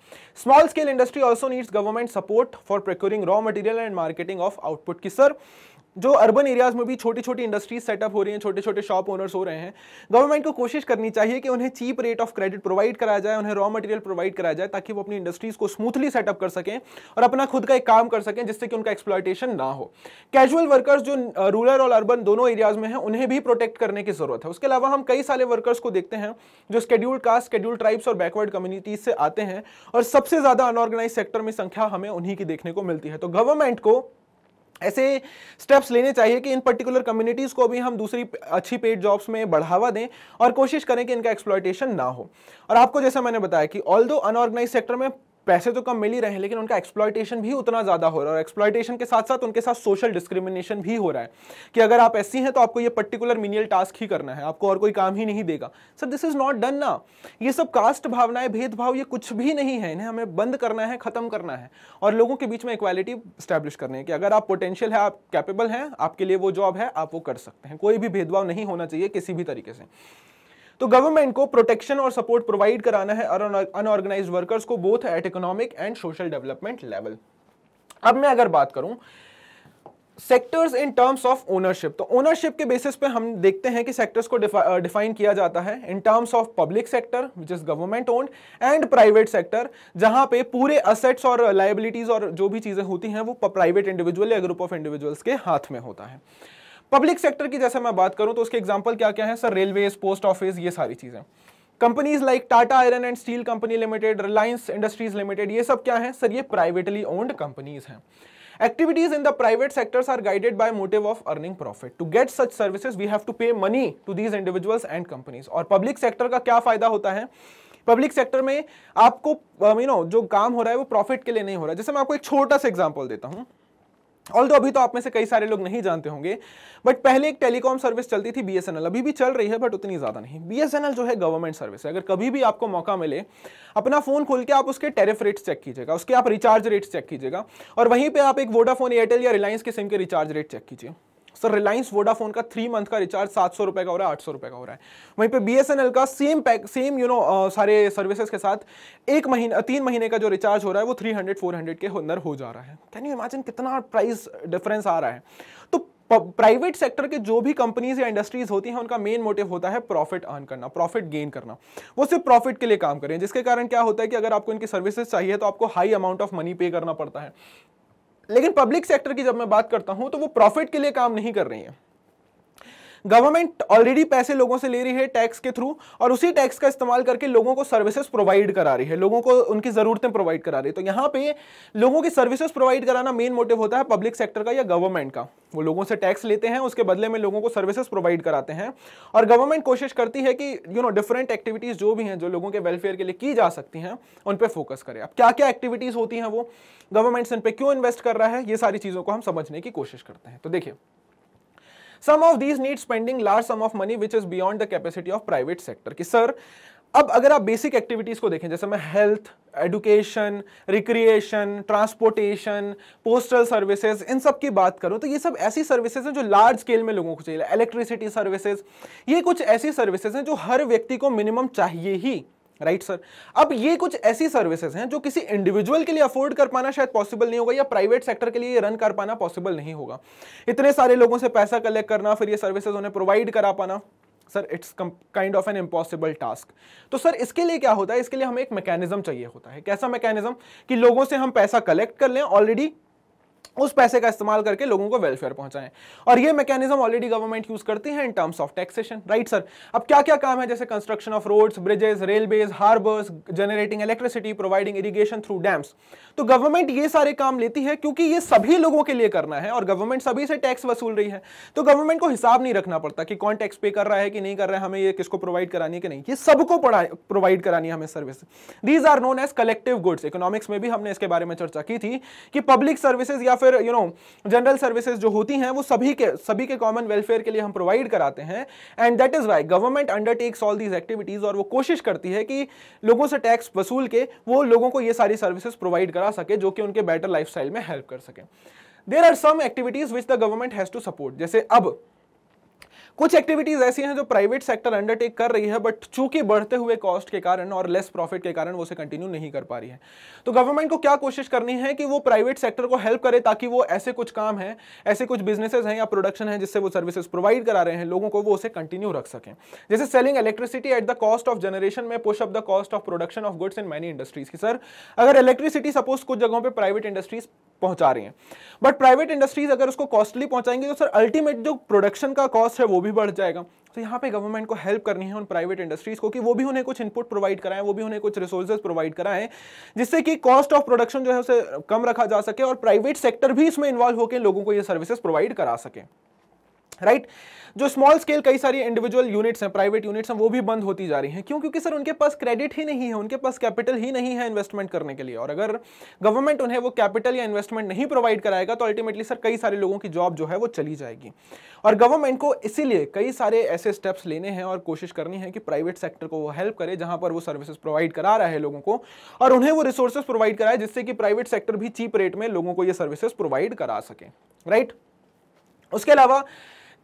small scale industry also needs government support for procuring raw material and marketing of output की सर जो अर्बन एरियाज़ में भी छोटी छोटी इंडस्ट्रीज सेटअप हो रही हैं छोटे छोटे शॉप ओनर्स हो रहे हैं गवर्नमेंट को कोशिश करनी चाहिए कि उन्हें cheap rate of credit provide कराया जाए उन्हें रॉ मटेरियल प्रोवाइड कराया जाए ताकि वो अपनी इंडस्ट्रीज़ को स्मूथली सेटअप कर सकें और अपना खुद का एक काम कर सकें जिससे कि उनका एक्सप्लॉयटेशन ना हो कैजुअल वर्कर्स जो रूरल और अर्बन दोनों एरियाज़ में हैं उन्हें भी प्रोटेक्ट करने की ज़रूरत है उसके अलावा हम कई सारे वर्कर्स को देखते हैं जो स्केड्यूल्ड कास्ट स्केड्यूल ट्राइब्स और बैकवर्ड कम्युनिटीज से आते हैं और सबसे ज़्यादा अनऑर्गेनाइज सेक्टर में संख्या हमें उन्हीं की देखने को मिलती है तो गवर्नमेंट को ऐसे स्टेप्स लेने चाहिए कि इन पर्टिकुलर कम्युनिटीज़ को भी हम दूसरी अच्छी पेड जॉब्स में बढ़ावा दें और कोशिश करें कि इनका एक्सप्लॉयटेशन ना हो और आपको जैसा मैंने बताया कि ऑल दो अनऑर्गेनाइज सेक्टर में पैसे तो कम मिल ही रहे हैं लेकिन उनका एक्सप्लॉयटेशन भी उतना ज़्यादा हो रहा है और एक्सप्लॉयटेशन के साथ साथ उनके साथ सोशल डिस्क्रिमिनेशन भी हो रहा है कि अगर आप ऐसी हैं तो आपको ये पर्टिकुलर मिनियल टास्क ही करना है आपको और कोई काम ही नहीं देगा sir this is not done ना ये सब कास्ट भावनाएं भेदभाव ये कुछ भी नहीं है इन्हें हमें बंद करना है ख़त्म करना है और लोगों के बीच में इक्वालिटी स्टैब्लिश करनी है कि अगर आप पोटेंशियल है आप कैपेबल हैं आपके लिए वो जॉब है आप वो कर सकते हैं कोई भी भेदभाव नहीं होना चाहिए किसी भी तरीके से तो गवर्नमेंट को प्रोटेक्शन और सपोर्ट प्रोवाइड कराना है अनऑर्गेनाइज वर्कर्स को both at economic and social development level अब मैं अगर बात करूं sectors in terms of ownership तो ओनरशिप के बेसिस पे हम देखते हैं कि सेक्टर्स को डिफाइन किया जाता है in terms of public sector which is government owned and private sector जहां पे पूरे असेट्स और लाइबिलिटीज और जो भी चीज़ें होती हैं वो प्राइवेट इंडिविजुअल या ग्रुप ऑफ इंडिविजुअल्स के हाथ में होता है पब्लिक सेक्टर की जैसे मैं बात करूं तो उसके एग्जाम्पल क्या क्या है सर रेलवे पोस्ट ऑफिस ये सारी चीजें companies like Tata iron and steel company limited Reliance industries limited ये सब क्या है सर ये प्राइवेटली ओन्ड कंपनीज हैं activities in the private sectors are guided by motive of earning profit to get such services we have to pay money to these individuals and companies और public sector का क्या फायदा होता है public sector में आपको you um, you know know, जो काम हो रहा है वो प्रॉफिट के लिए नहीं हो रहा है जैसे मैं आपको एक छोटा सा एग्जाम्पल देता हूँ ऑल दो अभी तो आप में से कई सारे लोग नहीं जानते होंगे बट पहले एक टेलीकॉम सर्विस चलती थी बीएसएनएल अभी भी चल रही है बट उतनी ज़्यादा नहीं बीएसएनएल जो है गवर्नमेंट सर्विस है अगर कभी भी आपको मौका मिले अपना फ़ोन खोल के आप उसके टेरिफ रेट्स चेक कीजिएगा उसके आप रिचार्ज रेट्स चेक कीजिएगा और वहीं पर आप एक वोडाफोन एयरटेल या रिलायंस के सिम के रिचार्ज रेट चेक कीजिए सर रिलायंस वोडाफोन का थ्री मंथ का रिचार्ज सात सौ रुपए का हो रहा है आठ सौ रुपए का हो रहा है वहीं पे बीएसएनएल का same pack same you know सारे सर्विसेज के साथ एक महीने तीन महीने का जो रिचार्ज हो रहा है वो थ्री हंड्रेड फोर हंड्रेड के अंदर हो जा रहा है कैन यू इमेजिन कितना प्राइस डिफरेंस आ रहा है तो प्राइवेट सेक्टर के जो भी कंपनीज या इंडस्ट्रीज होती हैं उनका मेन मोटिव होता है प्रॉफिट अर्न करना प्रॉफिट गेन करना वो सिर्फ प्रॉफिट के लिए काम करें जिसके कारण क्या होता है कि अगर आपको इनकी सर्विसेज चाहिए तो आपको हाई अमाउंट ऑफ मनी पे करना पड़ता है लेकिन पब्लिक सेक्टर की जब मैं बात करता हूं तो वो प्रॉफिट के लिए काम नहीं कर रही हैं गवर्नमेंट ऑलरेडी पैसे लोगों से ले रही है टैक्स के थ्रू और उसी टैक्स का इस्तेमाल करके लोगों को सर्विसेज प्रोवाइड करा रही है लोगों को उनकी ज़रूरतें प्रोवाइड करा रही है तो यहाँ पे लोगों की सर्विसेज प्रोवाइड कराना मेन मोटिव होता है पब्लिक सेक्टर का या गवर्नमेंट का वो लोगों से टैक्स लेते हैं उसके बदले में लोगों को सर्विसेज प्रोवाइड कराते हैं और गवर्नमेंट कोशिश करती है कि यू नो डिफरेंट एक्टिविटीज़ जो भी हैं जो लोगों के वेलफेयर के लिए की जा सकती हैं उन पर फोकस करें अब क्या क्या एक्टिविटीज़ होती हैं वो गवर्नमेंट्स इन पर क्यों इन्वेस्ट कर रहा है ये सारी चीज़ों को हम समझने की कोशिश करते हैं तो देखिए some of these need spending large sum of money which is beyond the capacity of private sector कि सर अब अगर आप बेसिक एक्टिविटीज़ को देखें जैसे मैं health education recreation transportation postal services इन सब की बात करूं तो ये सब ऐसी सर्विसेज हैं जो लार्ज स्केल में लोगों को चाहिए इलेक्ट्रिसिटी सर्विसेज ये कुछ ऐसी सर्विसेज हैं जो हर व्यक्ति को मिनिमम चाहिए ही राइट सर अब ये कुछ ऐसी सर्विसेज हैं जो किसी इंडिविजुअल के लिए अफोर्ड कर पाना शायद पॉसिबल नहीं होगा या प्राइवेट सेक्टर के लिए रन कर पाना पॉसिबल नहीं होगा इतने सारे लोगों से पैसा कलेक्ट करना फिर ये सर्विसेज उन्हें प्रोवाइड करा पाना sir it's kind of an impossible task तो सर इसके लिए क्या होता है इसके लिए हमें एक मैकेनिज्म चाहिए होता है कैसा मैकेनिज्म कि लोगों से हम पैसा कलेक्ट कर लें ऑलरेडी उस पैसे का इस्तेमाल करके लोगों को वेलफेयर पहुंचाएं और ये मैकेनिज्म ऑलरेडी गवर्नमेंट यूज करती है in terms of taxation right sir अब क्या क्या काम है जैसे construction of roads bridges railways harbours generating electricity providing irrigation through dams तो गवर्नमेंट ये सारे काम लेती है क्योंकि ये सभी लोगों के लिए करना है और गवर्नमेंट सभी से टैक्स वसूल रही है तो गवर्नमेंट को हिसाब नहीं रखना पड़ता कि कौन टैक्स पे कर रहा है कि नहीं कर रहा है हमें ये किसको प्रोवाइड करानी है कि नहीं ये सबको प्रोवाइड करानी है हमें service these are known as collective goods economics में भी हमने इसके बारे में चर्चा की थी कि पब्लिक सर्विसेज या फिर यू नो जनरल सर्विसेज जो होती हैं वो सभी के सभी के कॉमन वेलफेयर के लिए हम प्रोवाइड कराते हैं and that is why government undertakes all these activities और वो कोशिश करती है कि लोगों से टैक्स वसूल के वो लोगों को ये सारी सर्विसेज प्रोवाइड कर करा सके जो कि उनके बेटर लाइफ में हेल्प कर सके there are some activities which the government has to support जैसे अब कुछ एक्टिविटीज ऐसी हैं जो प्राइवेट सेक्टर अंडरटेक कर रही है बट चूंकि बढ़ते हुए कॉस्ट के कारण और लेस प्रॉफिट के कारण वो उसे कंटिन्यू नहीं कर पा रही है तो गवर्नमेंट को क्या कोशिश करनी है कि वो प्राइवेट सेक्टर को हेल्प करे ताकि वो ऐसे कुछ काम है ऐसे कुछ बिजनेसेस हैं या प्रोडक्शन है जिससे वो सर्विसेज प्रोवाइड करा रहे हैं लोगों को वो उसे कंटिन्यू रख सकें जैसे selling electricity at the cost of generation may push up the cost of production of goods in many industries की सर अगर इलेक्ट्रिसिटी सपोज कुछ जगहों पर प्राइवेट इंडस्ट्रीज पहुंचा रही हैं बट प्राइवेट इंडस्ट्रीज अगर उसको कॉस्टली पहुंचाएंगे तो सर अल्टीमेट जो प्रोडक्शन का कॉस्ट है वो भी बढ़ जाएगा तो यहाँ पे गवर्नमेंट को हेल्प करनी है उन प्राइवेट इंडस्ट्रीज को कि वो भी उन्हें कुछ इनपुट प्रोवाइड कराएं वो भी उन्हें कुछ रिसोर्सेज प्रोवाइड कराएं जिससे कि कॉस्ट ऑफ प्रोडक्शन जो है उसे कम रखा जा सके और प्राइवेट सेक्टर भी इसमें इन्वॉल्व होकर लोगों को ये सर्विसेज प्रोवाइड करा सके राइट जो स्मॉल स्केल कई सारी इंडिविजुअल यूनिट्स हैं प्राइवेट यूनिट्स हैं वो भी बंद होती जा रही हैं क्यों क्योंकि सर उनके पास क्रेडिट ही नहीं है उनके पास कैपिटल ही नहीं है इन्वेस्टमेंट करने के लिए और अगर गवर्नमेंट उन्हें वो कैपिटल या इन्वेस्टमेंट नहीं प्रोवाइड कराएगा तो अल्टीमेटली सर कई सारे लोगों की जॉब जो है वो चली जाएगी और गवर्नमेंट को इसीलिए कई सारे ऐसे स्टेप्स लेने हैं और कोशिश करनी है कि प्राइवेट सेक्टर को वो हेल्प करे जहां पर वो सर्विसेज प्रोवाइड करा रहा है लोगों को और उन्हें वो रिसोर्सेज प्रोवाइड कराए जिससे कि प्राइवेट सेक्टर भी चीप रेट में लोगों को ये सर्विसेज प्रोवाइड करा सके राइट उसके अलावा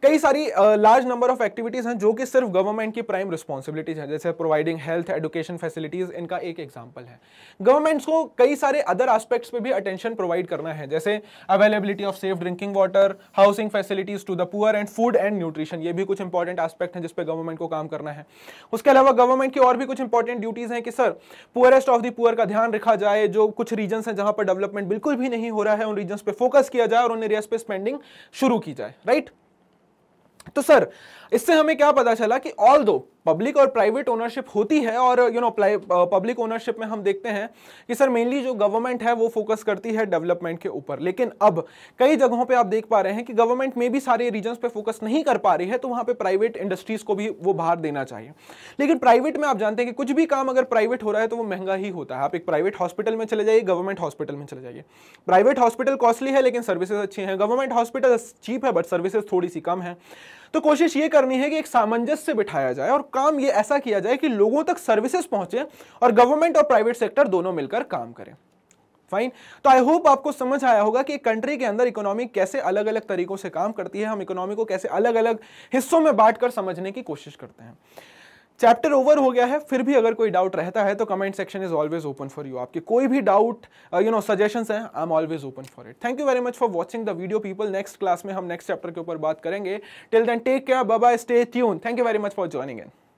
कई सारी लार्ज नंबर ऑफ एक्टिविटीज़ हैं जो कि सिर्फ गवर्नमेंट की प्राइम रिस्पॉन्सिबिलिटीज हैं जैसे प्रोवाइडिंग हेल्थ एजुकेशन फैसिलिटीज़ इनका एक एग्जाम्पल है गवर्नमेंट्स को कई सारे अदर आस्पेक्ट्स पे भी अटेंशन प्रोवाइड करना है जैसे availability of safe drinking water housing facilities to the poor and food and nutrition ये भी कुछ इंपॉर्टेंट आस्पेक्ट हैं जिसपे गवर्नमेंट को काम करना है उसके अलावा गवर्नमेंट की और भी कुछ इंपॉर्टेंट ड्यूटीज़ हैं कि sir poorest of the poor का ध्यान रखा जाए जो कुछ रीजन्स हैं जहां पर डेवलपमेंट बिल्कुल भी नहीं हो रहा है उन रीजन्स पे फोकस किया जाए और उन एरियाज पे स्पेंडिंग शुरू की जाए राइट तो सर इससे हमें क्या पता चला कि ऑल दो पब्लिक और प्राइवेट ओनरशिप होती है और यू नो पब्लिक ओनरशिप में हम देखते हैं कि सर मेनली जो गवर्नमेंट है वो फोकस करती है डेवलपमेंट के ऊपर लेकिन अब कई जगहों पे आप देख पा रहे हैं कि गवर्नमेंट में भी सारे रीजन पे फोकस नहीं कर पा रही है तो वहां पे प्राइवेट इंडस्ट्रीज़ को भी वो बाहर देना चाहिए लेकिन प्राइवेट में आप जानते हैं कि कुछ भी काम अगर प्राइवेट हो रहा है तो वो महंगा ही होता है आप एक प्राइवेट हॉस्पिटल में चले जाइए गवर्नमेंट हॉस्पिटल में चले जाइए प्राइवेट हॉस्पिटल कॉस्टली है लेकिन सर्विसेज अच्छी हैं गवर्नमेंट हॉस्पिटल चीप है बट सर्विसेज थोड़ी सी कम है तो कोशिश ये करनी है कि एक सामंजस्य बिठाया जाए और काम ये ऐसा किया जाए कि लोगों तक सर्विसेज पहुंचे और गवर्नमेंट और प्राइवेट सेक्टर दोनों मिलकर काम करें फाइन तो आई होप आपको समझ आया होगा कि कंट्री के अंदर इकोनॉमी कैसे अलग अलग तरीकों से काम करती है हम इकोनॉमी को कैसे अलग अलग हिस्सों में बांटकर समझने की कोशिश करते हैं चैप्टर ओवर हो गया है फिर भी अगर कोई डाउट रहता है तो comment section is always open for you आपके कोई भी डाउट यू नो सजेशन हैं I am always open for it thank you very much for watching the video people next class में हम नेक्स्ट चैप्टर के ऊपर बात करेंगे till then take care bye stay tune thank you very much for joining in